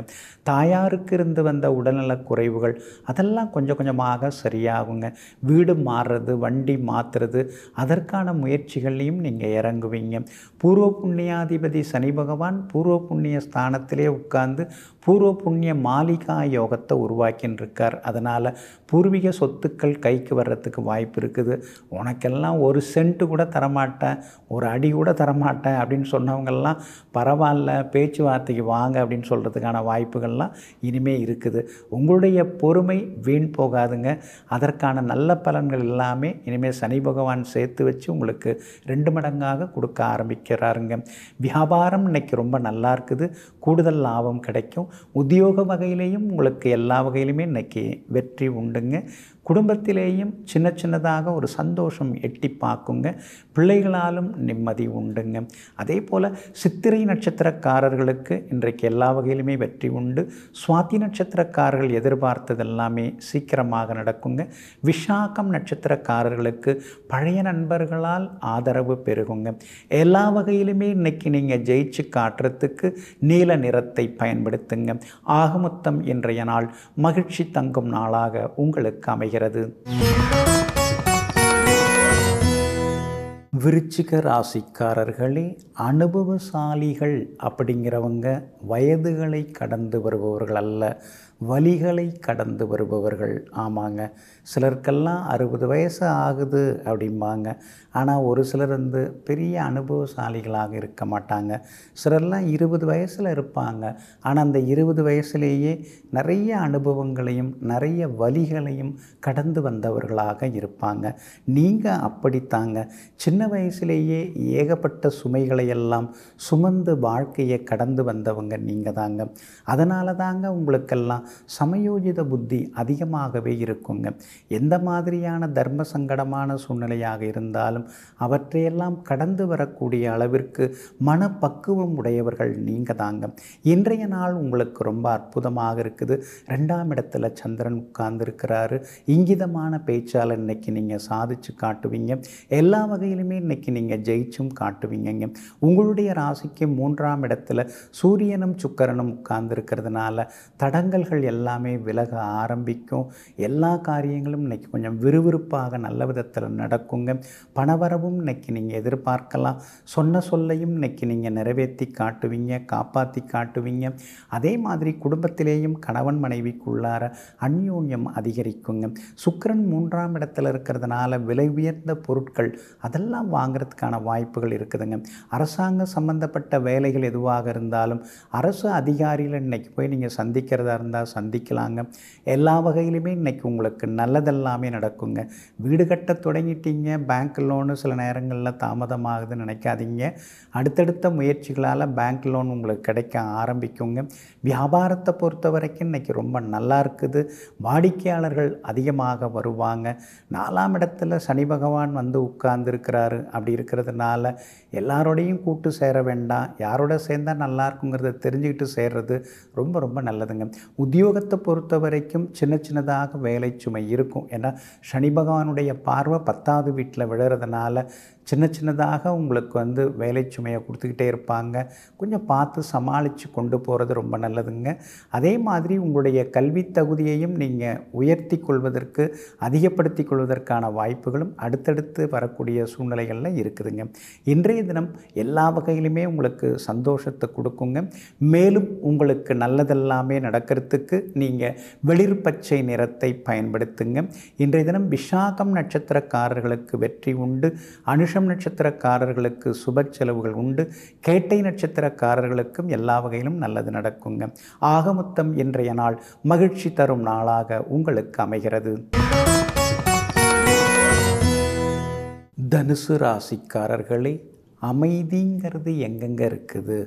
தாயாருக்கு இருந்து வந்த உடல்நலக் குறைவுகள் அதெல்லாம் கொஞ்சம் கொஞ்சமாக சரியாகுங்க வீடு மாறுறது வண்டி மாற்றுறது அதற்கான முயற்சிகள்லையும் நீங்கள் இறங்குவீங்க பூர்வ புண்ணியாதிபதி சனி பகவான் பூர்வ புண்ணிய ஸ்தானத்திலே உட்கார்ந்து பூர்வ புண்ணிய மாளிகா யோகத்தை உருவாக்கின்னு இருக்கார் அதனால் பூர்வீக சொத்துக்கள் கைக்கு வர்றதுக்கு வாய்ப்பு இருக்குது உனக்கெல்லாம் ஒரு சென்ட்டு கூட தரமாட்டேன் ஒரு அடி கூட தரமாட்டேன் அப்படின்னு சொன்னவங்கெல்லாம் பரவாயில்ல பேச்சுவார்த்தைக்கு வாங்க அப்படின்னு சொல்கிறதுக்கான வாய்ப்புகள்லாம் இனிமேல் இருக்குது உங்களுடைய பொறுமை வீண் போகாதுங்க அதற்கான நல்ல பலன்கள் எல்லாமே இனிமேல் சனி பகவான் சேர்த்து வச்சு உங்களுக்கு ரெண்டு மடங்காக கொடுக்க ஆரம்பிக்கிறாருங்க வியாபாரம் இன்றைக்கி ரொம்ப நல்லா இருக்குது கூடுதல் லாபம் கிடைக்கும் உத்தியோக வகையிலையும் உங்களுக்கு எல்லா வகையிலுமே இன்றைக்கி வெற்றி உண்டுங்க குடும்பத்திலேயும் சின்ன சின்னதாக ஒரு சந்தோஷம் எட்டி பார்க்குங்க பிள்ளைகளாலும் நிம்மதி உண்டுங்க அதே போல் சித்திரை நட்சத்திரக்காரர்களுக்கு இன்றைக்கு எல்லா வகையிலுமே வெற்றி உண்டு சுவாதி நட்சத்திரக்காரர்கள் எதிர்பார்த்தது எல்லாமே சீக்கிரமாக நடக்குங்க விஷாகம் நட்சத்திரக்காரர்களுக்கு பழைய நண்பர்களால் ஆதரவு பெருகுங்க எல்லா வகையிலுமே இன்றைக்கி நீங்கள் ஜெயிச்சு காட்டுறதுக்கு நீல நிறத்தை பயன்படுத்துங்க ஆகமொத்தம் இன்றைய நாள் மகிழ்ச்சி தங்கும் நாளாக உங்களுக்கு அமை காணப்படுகிறது விருச்சிக ராசிக்காரர்களே அனுபவசாலிகள் அப்படிங்கிறவங்க வயதுகளை கடந்து வருபவர்கள் அல்ல வழிகளை கடந்து வருபவர்கள் ஆமாங்க சிலருக்கெல்லாம் அறுபது வயசு ஆகுது அப்படிம்பாங்க ஆனால் ஒரு சிலர் வந்து பெரிய அனுபவசாலிகளாக இருக்க மாட்டாங்க சிலர்லாம் இருபது வயசில் இருப்பாங்க ஆனால் அந்த இருபது வயசுலேயே நிறைய அனுபவங்களையும் நிறைய வழிகளையும் கடந்து வந்தவர்களாக இருப்பாங்க நீங்கள் அப்படித்தாங்க சின்ன வயசுலேயே ஏகப்பட்ட சுமைகளை எல்லாம் சுமந்து வாழ்க்கையை கடந்து வந்தவங்க நீங்கள் தாங்க அதனால தாங்க உங்களுக்கெல்லாம் சமயோஜித புத்தி அதிகமாகவே இருக்குங்க எந்த மாதிரியான தர்ம சங்கடமான சூழ்நிலையாக இருந்தாலும் அவற்றையெல்லாம் கடந்து வரக்கூடிய அளவிற்கு மனப்பக்குவம் உடையவர்கள் நீங்கள் தாங்க இன்றைய நாள் உங்களுக்கு ரொம்ப அற்புதமாக இருக்குது ரெண்டாம் இடத்துல சந்திரன் உட்கார்ந்துருக்கிறாரு இங்கிதமான பேச்சால் இன்னைக்கு நீங்கள் சாதிச்சு காட்டுவீங்க எல்லா வகையிலுமே இன்னைக்கு நீங்கள் ஜெயிச்சும் காட்டுவீங்கங்க உங்களுடைய ராசிக்கு மூன்றாம் இடத்துல சூரியனும் சுக்கரனும் உட்கார்ந்துருக்கிறதுனால தடங்கல்கள் எல்லாமே விலக ஆரம்பிக்கும் எல்லா காரியங்களும் காரியங்களும் இன்றைக்கி கொஞ்சம் விறுவிறுப்பாக நல்ல விதத்தில் நடக்குங்க பணவரவும் இன்றைக்கி நீங்கள் எதிர்பார்க்கலாம் சொன்ன சொல்லையும் இன்றைக்கி நீங்கள் நிறைவேற்றி காட்டுவீங்க காப்பாற்றி காட்டுவீங்க அதே மாதிரி குடும்பத்திலேயும் கணவன் மனைவிக்குள்ளார அந்யோன்யம் அதிகரிக்குங்க சுக்கரன் மூன்றாம் இடத்துல இருக்கிறதுனால விலை உயர்ந்த பொருட்கள் அதெல்லாம் வாங்கிறதுக்கான வாய்ப்புகள் இருக்குதுங்க அரசாங்க சம்பந்தப்பட்ட வேலைகள் எதுவாக இருந்தாலும் அரசு அதிகாரியில் இன்றைக்கி போய் நீங்கள் சந்திக்கிறதா இருந்தால் சந்திக்கலாங்க எல்லா வகையிலுமே இன்றைக்கி உங்களுக்கு நல்ல நல்லதெல்லாமே நடக்குங்க வீடு கட்ட தொடங்கிட்டீங்க பேங்க் லோனு சில நேரங்களில் தாமதமாகுதுன்னு நினைக்காதீங்க அடுத்தடுத்த முயற்சிகளால் பேங்க் லோன் உங்களுக்கு கிடைக்க ஆரம்பிக்குங்க வியாபாரத்தை பொறுத்த வரைக்கும் இன்றைக்கி ரொம்ப நல்லா இருக்குது வாடிக்கையாளர்கள் அதிகமாக வருவாங்க நாலாம் இடத்துல சனி பகவான் வந்து உட்கார்ந்துருக்கிறாரு அப்படி இருக்கிறதுனால எல்லாரோடையும் கூட்டு சேர வேண்டாம் யாரோட சேர்ந்தால் நல்லா இருக்குங்கிறத தெரிஞ்சுக்கிட்டு சேர்றது ரொம்ப ரொம்ப நல்லதுங்க உத்தியோகத்தை பொறுத்த வரைக்கும் சின்ன சின்னதாக வேலை சுமை இருக்கும் ஏன்னா சனி பகவானுடைய பார்வை பத்தாவது வீட்டில் விழுறதுனால சின்ன சின்னதாக உங்களுக்கு வந்து வேலை சுமையை கொடுத்துக்கிட்டே இருப்பாங்க கொஞ்சம் பார்த்து சமாளித்து கொண்டு போகிறது ரொம்ப நல்லதுங்க அதே மாதிரி உங்களுடைய கல்வி தகுதியையும் நீங்கள் உயர்த்தி கொள்வதற்கு அதிகப்படுத்தி கொள்வதற்கான வாய்ப்புகளும் அடுத்தடுத்து வரக்கூடிய சூழ்நிலைகளில் இருக்குதுங்க இன்றைய தினம் எல்லா வகையிலுமே உங்களுக்கு சந்தோஷத்தை கொடுக்குங்க மேலும் உங்களுக்கு நல்லதெல்லாமே நடக்கிறதுக்கு நீங்கள் வெளிர் பச்சை நிறத்தை பயன்படுத்துங்க இன்றைய தினம் விஷாகம் நட்சத்திரக்காரர்களுக்கு வெற்றி உண்டு அனு அனுஷம் நட்சத்திரக்காரர்களுக்கு சுப செலவுகள் உண்டு கேட்டை நட்சத்திரக்காரர்களுக்கும் எல்லா வகையிலும் நல்லது நடக்குங்க ஆகமொத்தம் இன்றைய நாள் மகிழ்ச்சி தரும் நாளாக உங்களுக்கு அமைகிறது தனுசு ராசிக்காரர்களே அமைதிங்கிறது எங்கெங்கே இருக்குது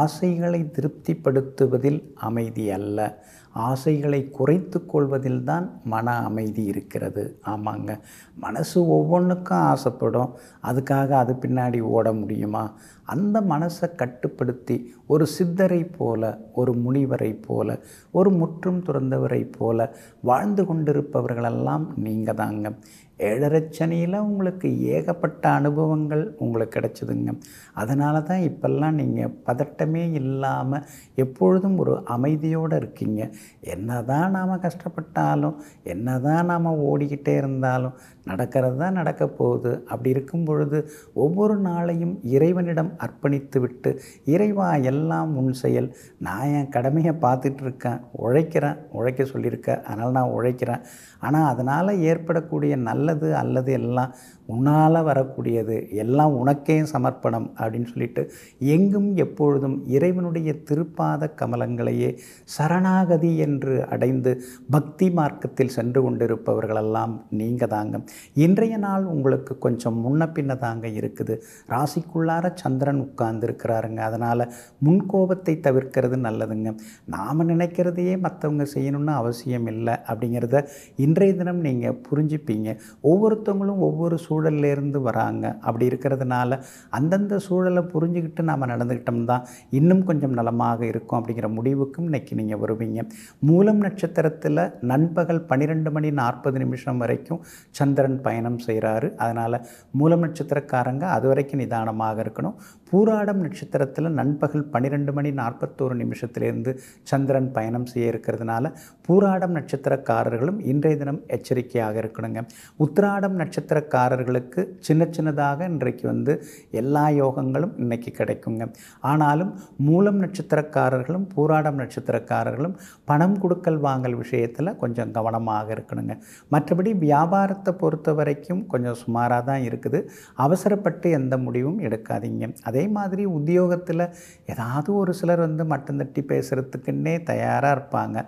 ஆசைகளை திருப்திப்படுத்துவதில் அமைதி அல்ல ஆசைகளை குறைத்து கொள்வதில்தான் மன அமைதி இருக்கிறது ஆமாங்க மனசு ஒவ்வொன்றுக்கும் ஆசைப்படும் அதுக்காக அது பின்னாடி ஓட முடியுமா அந்த மனசை கட்டுப்படுத்தி ஒரு சித்தரை போல ஒரு முனிவரை போல ஒரு முற்றும் துறந்தவரை போல வாழ்ந்து கொண்டிருப்பவர்களெல்லாம் நீங்கள் தாங்க ஏழரை உங்களுக்கு ஏகப்பட்ட அனுபவங்கள் உங்களுக்கு கிடைச்சிதுங்க அதனால தான் இப்போல்லாம் நீங்கள் பதட்டமே இல்லாமல் எப்பொழுதும் ஒரு அமைதியோடு இருக்கீங்க என்ன தான் நாம் கஷ்டப்பட்டாலும் என்ன தான் நாம் ஓடிக்கிட்டே இருந்தாலும் நடக்கிறது தான் நடக்கப் போகுது அப்படி இருக்கும் பொழுது ஒவ்வொரு நாளையும் இறைவனிடம் அர்ப்பணித்து விட்டு இறைவா எல்லாம் உன் செயல் நான் என் கடமையை பார்த்துட்டு இருக்கேன் உழைக்கிறேன் உழைக்க சொல்லியிருக்க அதனால் நான் உழைக்கிறேன் ஆனால் அதனால் ஏற்படக்கூடிய நல்லது அல்லது எல்லாம் உன்னால் வரக்கூடியது எல்லாம் உனக்கே சமர்ப்பணம் அப்படின்னு சொல்லிட்டு எங்கும் எப்பொழுதும் இறைவனுடைய திருப்பாத கமலங்களையே சரணாகதி என்று அடைந்து பக்தி மார்க்கத்தில் சென்று கொண்டிருப்பவர்களெல்லாம் நீங்கள் தாங்க இன்றைய நாள் உங்களுக்கு கொஞ்சம் முன்ன பின்ன தாங்க இருக்குது ராசிக்குள்ளார சந்திரன் உட்கார்ந்துருக்கிறாருங்க அதனால் முன்கோபத்தை தவிர்க்கிறது நல்லதுங்க நாம் நினைக்கிறதையே மற்றவங்க செய்யணும்னு அவசியம் இல்லை அப்படிங்கிறத இன்றைய தினம் நீங்கள் புரிஞ்சுப்பீங்க ஒவ்வொருத்தவங்களும் ஒவ்வொரு சூழ் சூழல்லேருந்து வராங்க அப்படி இருக்கிறதுனால அந்தந்த சூழலை புரிஞ்சுக்கிட்டு நாம் நடந்துக்கிட்டோம் தான் இன்னும் கொஞ்சம் நலமாக இருக்கும் அப்படிங்கிற முடிவுக்கும் இன்றைக்கி நீங்கள் வருவீங்க மூலம் நட்சத்திரத்தில் நண்பகல் பன்னிரெண்டு மணி நாற்பது நிமிஷம் வரைக்கும் சந்திரன் பயணம் செய்கிறாரு அதனால் மூலம் நட்சத்திரக்காரங்க அது வரைக்கும் நிதானமாக இருக்கணும் பூராடம் நட்சத்திரத்தில் நண்பகல் பன்னிரெண்டு மணி நாற்பத்தோரு நிமிஷத்திலிருந்து சந்திரன் பயணம் செய்ய இருக்கிறதுனால பூராடம் நட்சத்திரக்காரர்களும் இன்றைய தினம் எச்சரிக்கையாக இருக்கணுங்க உத்திராடம் நட்சத்திரக்காரர்களுக்கு சின்ன சின்னதாக இன்றைக்கு வந்து எல்லா யோகங்களும் இன்றைக்கி கிடைக்குங்க ஆனாலும் மூலம் நட்சத்திரக்காரர்களும் பூராடம் நட்சத்திரக்காரர்களும் பணம் கொடுக்கல் வாங்கல் விஷயத்தில் கொஞ்சம் கவனமாக இருக்கணுங்க மற்றபடி வியாபாரத்தை பொறுத்த வரைக்கும் கொஞ்சம் சுமாராக தான் இருக்குது அவசரப்பட்டு எந்த முடிவும் எடுக்காதீங்க அதே அதே மாதிரி உத்தியோகத்தில் ஏதாவது ஒரு சிலர் வந்து மட்டம் தட்டி பேசுகிறதுக்குன்னே தயாராக இருப்பாங்க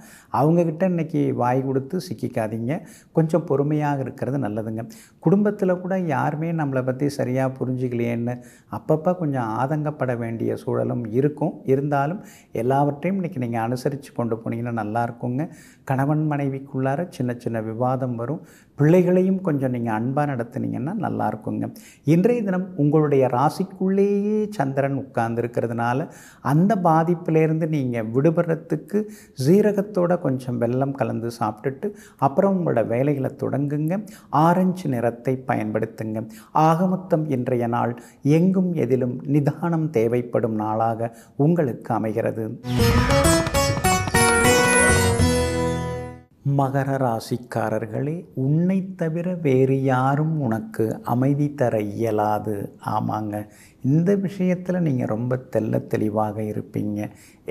அவங்கக்கிட்ட இன்றைக்கி வாய் கொடுத்து சிக்கிக்காதீங்க கொஞ்சம் பொறுமையாக இருக்கிறது நல்லதுங்க குடும்பத்தில் கூட யாருமே நம்மளை பற்றி சரியாக புரிஞ்சுக்கலையேன்னு அப்பப்போ கொஞ்சம் ஆதங்கப்பட வேண்டிய சூழலும் இருக்கும் இருந்தாலும் எல்லாவற்றையும் இன்றைக்கி நீங்கள் அனுசரித்து கொண்டு போனீங்கன்னா நல்லாயிருக்குங்க கணவன் மனைவிக்குள்ளார சின்ன சின்ன விவாதம் வரும் பிள்ளைகளையும் கொஞ்சம் நீங்கள் அன்பாக நடத்துனீங்கன்னா நல்லா இருக்குங்க இன்றைய தினம் உங்களுடைய ராசிக்குள்ளேயே சந்திரன் உட்கார்ந்துருக்கிறதுனால அந்த பாதிப்பிலேருந்து நீங்கள் விடுபடுறதுக்கு ஜீரகத்தோட கொஞ்சம் வெள்ளம் கலந்து சாப்பிட்டுட்டு அப்புறம் உங்களோட வேலைகளை தொடங்குங்க ஆரஞ்சு நிற நேரத்தை பயன்படுத்துங்க ஆகமொத்தம் இன்றைய நாள் எங்கும் எதிலும் நிதானம் தேவைப்படும் நாளாக உங்களுக்கு அமைகிறது மகர ராசிக்காரர்களே உன்னை தவிர வேறு யாரும் உனக்கு அமைதி தர இயலாது ஆமாங்க இந்த விஷயத்தில் நீங்கள் ரொம்ப தெல்ல தெளிவாக இருப்பீங்க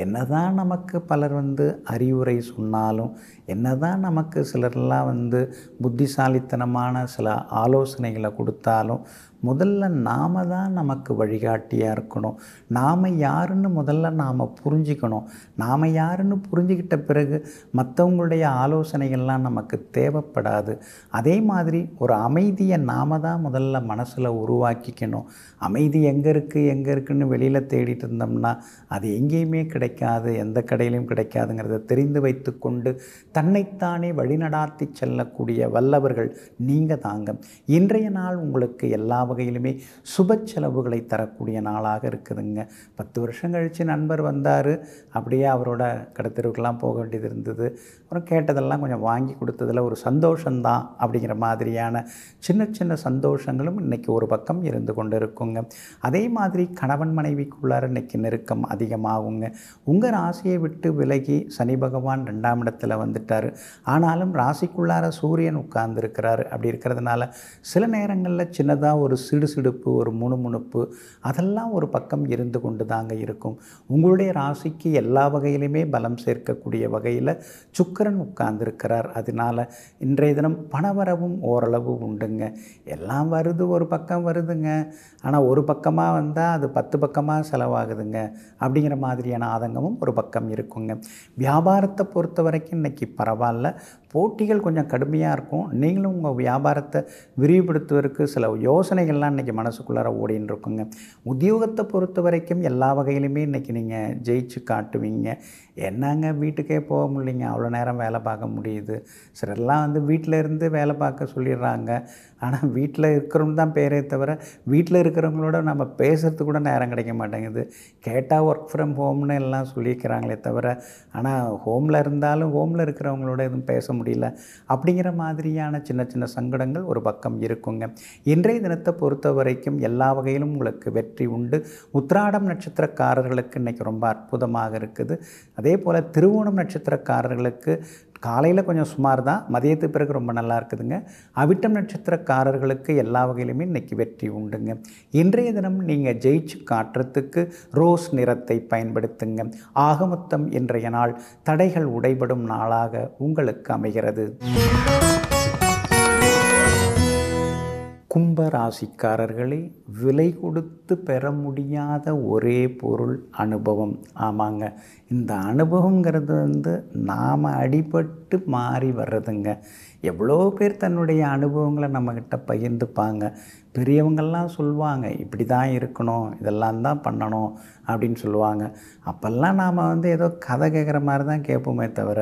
என்னதான் நமக்கு பலர் வந்து அறிவுரை சொன்னாலும் என்னதான் நமக்கு சிலர்லாம் வந்து புத்திசாலித்தனமான சில ஆலோசனைகளை கொடுத்தாலும் முதல்ல நாம் தான் நமக்கு வழிகாட்டியாக இருக்கணும் நாம் யாருன்னு முதல்ல நாம் புரிஞ்சுக்கணும் நாம் யாருன்னு புரிஞ்சுக்கிட்ட பிறகு மற்றவங்களுடைய ஆலோசனைகள்லாம் நமக்கு தேவைப்படாது அதே மாதிரி ஒரு அமைதியை நாம் தான் முதல்ல மனசில் உருவாக்கிக்கணும் அமைதி எங்கே இருக்குது எங்கே இருக்குதுன்னு வெளியில் தேடிட்டு இருந்தோம்னா அது எங்கேயுமே கிடைக்காது எந்த கடையிலையும் கிடைக்காதுங்கிறத தெரிந்து வைத்து கொண்டு தன்னைத்தானே வழிநடாத்தி செல்லக்கூடிய வல்லவர்கள் நீங்கள் தாங்க இன்றைய நாள் உங்களுக்கு எல்லா வகையிலுமே சுப செலவுகளை தரக்கூடிய நாளாக இருக்குதுங்க இருந்ததுங்க பத்து வருஷம் கழித்து நண்பர் வந்தார் அப்படியே அவரோட கடத்தெருவுக்கெல்லாம் போக வேண்டியது இருந்தது அப்புறம் கேட்டதெல்லாம் கொஞ்சம் வாங்கி கொடுத்ததில் ஒரு சந்தோஷந்தான் அப்படிங்கிற மாதிரியான சின்ன சின்ன சந்தோஷங்களும் இன்றைக்கி ஒரு பக்கம் இருந்து கொண்டு இருக்குங்க அதே மாதிரி கணவன் மனைவிக்குள்ளார இன்றைக்கி நெருக்கம் அதிகமாகுங்க உங்கள் ராசியை விட்டு விலகி சனி பகவான் ரெண்டாம் இடத்துல வந்துட்டார் ஆனாலும் ராசிக்குள்ளார சூரியன் உட்கார்ந்துருக்கிறாரு அப்படி இருக்கிறதுனால சில நேரங்களில் சின்னதாக ஒரு சிடுசிடுப்பு ஒரு முணுமுணுப்பு அதெல்லாம் ஒரு பக்கம் இருந்து சேர்ந்து கொண்டு தாங்க இருக்கும் உங்களுடைய ராசிக்கு எல்லா வகையிலுமே பலம் சேர்க்கக்கூடிய வகையில் சுக்கரன் உட்கார்ந்துருக்கிறார் அதனால் இன்றைய தினம் பணவரவும் ஓரளவு உண்டுங்க எல்லாம் வருது ஒரு பக்கம் வருதுங்க ஆனால் ஒரு பக்கமாக வந்தால் அது பத்து பக்கமாக செலவாகுதுங்க அப்படிங்கிற மாதிரியான ஆதங்கமும் ஒரு பக்கம் இருக்குங்க வியாபாரத்தை பொறுத்த வரைக்கும் இன்றைக்கி பரவாயில்ல போட்டிகள் கொஞ்சம் கடுமையாக இருக்கும் நீங்களும் உங்கள் வியாபாரத்தை விரிவுபடுத்துவதற்கு சில யோசனைகள்லாம் இன்றைக்கி மனசுக்குள்ளார ஓடின்னு இருக்குங்க உத்தியோகத்தை பொறுத்த வரைக்கும் எல்லா வகையிலுமே இன்றைக்கி நீங்கள் ஜெயிச்சு காட்டுவீங்க என்னங்க வீட்டுக்கே போக முடியலைங்க அவ்வளோ நேரம் வேலை பார்க்க முடியுது சிலர்லாம் வந்து வீட்டில் இருந்து வேலை பார்க்க சொல்லிடுறாங்க ஆனால் வீட்டில் இருக்கிறவங்க தான் பேரே தவிர வீட்டில் இருக்கிறவங்களோட நம்ம பேசுகிறது கூட நேரம் கிடைக்க மாட்டேங்குது கேட்டால் ஒர்க் ஃப்ரம் ஹோம்னு எல்லாம் சொல்லியிருக்கிறாங்களே தவிர ஆனால் ஹோமில் இருந்தாலும் ஹோமில் இருக்கிறவங்களோட எதுவும் பேச முடியல அப்படிங்கிற மாதிரியான சின்ன சின்ன சங்கடங்கள் ஒரு பக்கம் இருக்குங்க இன்றைய தினத்தை பொறுத்த வரைக்கும் எல்லா வகையிலும் உங்களுக்கு வெற்றி உண்டு உத்ராடம் நட்சத்திரக்காரர்களுக்கு இன்றைக்கி ரொம்ப அற்புதமாக இருக்குது அதே அதே போல் திருவோணம் நட்சத்திரக்காரர்களுக்கு காலையில் கொஞ்சம் சுமார் தான் மதியத்து பிறகு ரொம்ப நல்லா இருக்குதுங்க அவிட்டம் நட்சத்திரக்காரர்களுக்கு எல்லா வகையிலுமே இன்றைக்கி வெற்றி உண்டுங்க இன்றைய தினம் நீங்கள் ஜெயிச்சு காட்டுறதுக்கு ரோஸ் நிறத்தை பயன்படுத்துங்க ஆகமொத்தம் இன்றைய நாள் தடைகள் உடைபடும் நாளாக உங்களுக்கு அமைகிறது கும்ப ராசிக்காரர்களே விலை கொடுத்து பெற முடியாத ஒரே பொருள் அனுபவம் ஆமாங்க இந்த அனுபவங்கிறது வந்து நாம் அடிபட்டு மாறி வர்றதுங்க எவ்வளோ பேர் தன்னுடைய அனுபவங்களை நம்மக்கிட்ட பகிர்ந்துப்பாங்க பெரியவங்கள்லாம் சொல்லுவாங்க இப்படி தான் இருக்கணும் இதெல்லாம் தான் பண்ணணும் அப்படின்னு சொல்லுவாங்க அப்போல்லாம் நாம் வந்து ஏதோ கதை கேட்குற மாதிரி தான் கேட்போமே தவிர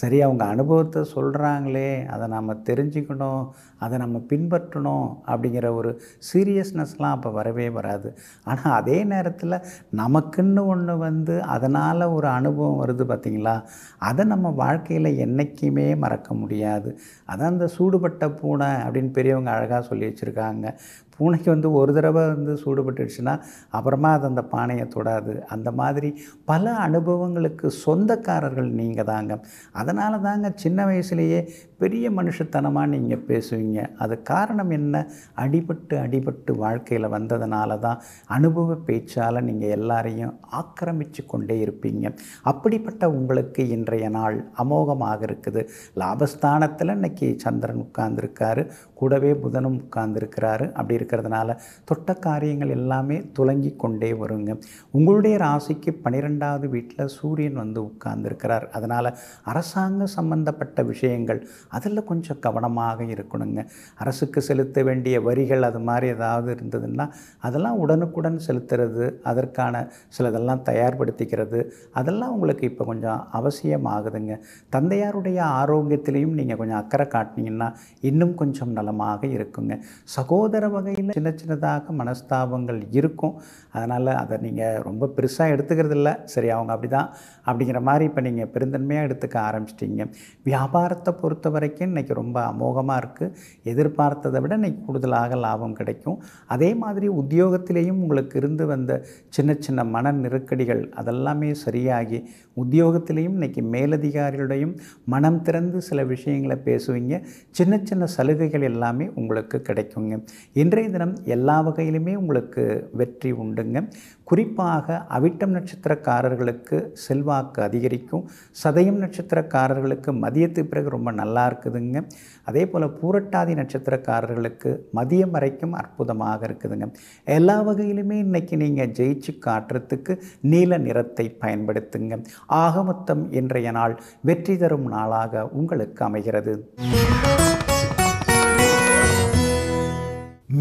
சரி அவங்க அனுபவத்தை சொல்கிறாங்களே அதை நாம் தெரிஞ்சுக்கணும் அதை நம்ம பின்பற்றணும் அப்படிங்கிற ஒரு சீரியஸ்னஸ்லாம் அப்போ வரவே வராது ஆனால் அதே நேரத்தில் நமக்குன்னு ஒன்று வந்து அதனால் ஒரு அனுபவம் வருது பார்த்திங்களா அதை நம்ம வாழ்க்கையில் என்றைக்குமே மறக்க முடியாது அதான் அந்த சூடுபட்ட பூனை அப்படின்னு பெரியவங்க அழகாக சொல்லி வச்சுருக்காங்க பூனைக்கு வந்து ஒரு தடவை வந்து சூடுபட்டுடுச்சுன்னா அப்புறமா அது அந்த பானையை தொடாது அந்த மாதிரி பல அனுபவங்களுக்கு சொந்தக்காரர்கள் நீங்கள் தாங்க அதனால தாங்க சின்ன வயசுலேயே பெரிய மனுஷத்தனமாக நீங்கள் பேசுவீங்க அது காரணம் என்ன அடிபட்டு அடிபட்டு வாழ்க்கையில் வந்ததுனால தான் அனுபவ பேச்சால் நீங்கள் எல்லாரையும் ஆக்கிரமித்து கொண்டே இருப்பீங்க அப்படிப்பட்ட உங்களுக்கு இன்றைய நாள் அமோகமாக இருக்குது லாபஸ்தானத்தில் இன்னைக்கு சந்திரன் உட்கார்ந்துருக்காரு கூடவே புதனும் உட்கார்ந்துருக்கிறாரு அப்படி இருக்கிறதுனால தொட்ட காரியங்கள் எல்லாமே துலங்கி கொண்டே வருங்க உங்களுடைய ராசிக்கு பன்னிரெண்டாவது வீட்டில் சூரியன் வந்து உட்கார்ந்துருக்கிறார் அதனால் அரசாங்க சம்பந்தப்பட்ட விஷயங்கள் அதில் கொஞ்சம் கவனமாக இருக்கணுங்க அரசுக்கு செலுத்த வேண்டிய வரிகள் அது மாதிரி ஏதாவது இருந்ததுன்னா அதெல்லாம் உடனுக்குடன் செலுத்துறது அதற்கான சிலதெல்லாம் தயார்படுத்திக்கிறது அதெல்லாம் உங்களுக்கு இப்போ கொஞ்சம் அவசியமாகுதுங்க தந்தையாருடைய ஆரோக்கியத்திலையும் நீங்கள் கொஞ்சம் அக்கறை காட்டினீங்கன்னா இன்னும் கொஞ்சம் நலமாக இருக்குங்க சகோதர வகையில் சின்ன சின்னதாக மனஸ்தாபங்கள் இருக்கும் அதனால் அதை நீங்கள் ரொம்ப பெருசாக எடுத்துக்கிறது இல்லை சரி அவங்க அப்படி தான் அப்படிங்கிற மாதிரி இப்போ நீங்கள் பெருந்தன்மையாக எடுத்துக்க ஆரம்பிச்சிட்டிங்க வியாபாரத்தை பொறுத்தவரை வரைக்கும் இன்றைக்கி ரொம்ப அமோகமாக இருக்குது எதிர்பார்த்ததை விட இன்றைக்கி கூடுதலாக லாபம் கிடைக்கும் அதே மாதிரி உத்தியோகத்திலேயும் உங்களுக்கு இருந்து வந்த சின்ன சின்ன மன நெருக்கடிகள் அதெல்லாமே சரியாகி உத்தியோகத்திலையும் இன்றைக்கி மேலதிகாரிகளுடையும் மனம் திறந்து சில விஷயங்களை பேசுவீங்க சின்ன சின்ன சலுகைகள் எல்லாமே உங்களுக்கு கிடைக்குங்க இன்றைய தினம் எல்லா வகையிலுமே உங்களுக்கு வெற்றி உண்டுங்க குறிப்பாக அவிட்டம் நட்சத்திரக்காரர்களுக்கு செல்வாக்கு அதிகரிக்கும் சதயம் நட்சத்திரக்காரர்களுக்கு மதியத்து பிறகு ரொம்ப நல்லா இருக்குதுங்க அதே போல் பூரட்டாதி நட்சத்திரக்காரர்களுக்கு மதியம் வரைக்கும் அற்புதமாக இருக்குதுங்க எல்லா வகையிலுமே இன்றைக்கி நீங்கள் ஜெயிச்சு காட்டுறதுக்கு நீல நிறத்தை பயன்படுத்துங்க ஆகமொத்தம் இன்றைய நாள் வெற்றி தரும் நாளாக உங்களுக்கு அமைகிறது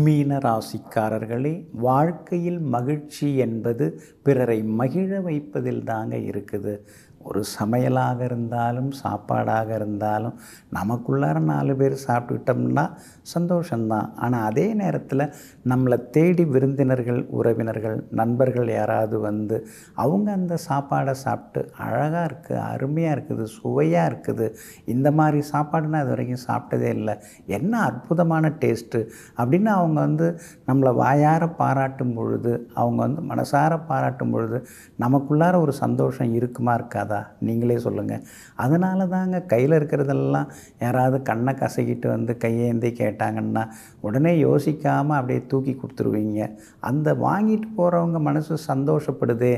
மீன ராசிக்காரர்களே வாழ்க்கையில் மகிழ்ச்சி என்பது பிறரை மகிழ வைப்பதில் தாங்க இருக்குது ஒரு சமையலாக இருந்தாலும் சாப்பாடாக இருந்தாலும் நமக்குள்ளார நாலு பேர் சாப்பிட்டுக்கிட்டோம்னா சந்தோஷம்தான் ஆனால் அதே நேரத்தில் நம்மளை தேடி விருந்தினர்கள் உறவினர்கள் நண்பர்கள் யாராவது வந்து அவங்க அந்த சாப்பாடை சாப்பிட்டு அழகாக இருக்குது அருமையாக இருக்குது சுவையாக இருக்குது இந்த மாதிரி சாப்பாடு அது வரைக்கும் சாப்பிட்டதே இல்லை என்ன அற்புதமான டேஸ்ட்டு அப்படின்னு அவங்க வந்து நம்மளை வாயார பாராட்டும் பொழுது அவங்க வந்து மனசார பாராட்டும் பொழுது நமக்குள்ளார ஒரு சந்தோஷம் இருக்குமா இருக்காது முடியாதா நீங்களே சொல்லுங்கள் அதனால தாங்க கையில் இருக்கிறதெல்லாம் யாராவது கண்ணை கசக்கிட்டு வந்து கையேந்தி கேட்டாங்கன்னா உடனே யோசிக்காமல் அப்படியே தூக்கி கொடுத்துருவீங்க அந்த வாங்கிட்டு போகிறவங்க மனசு சந்தோஷப்படுது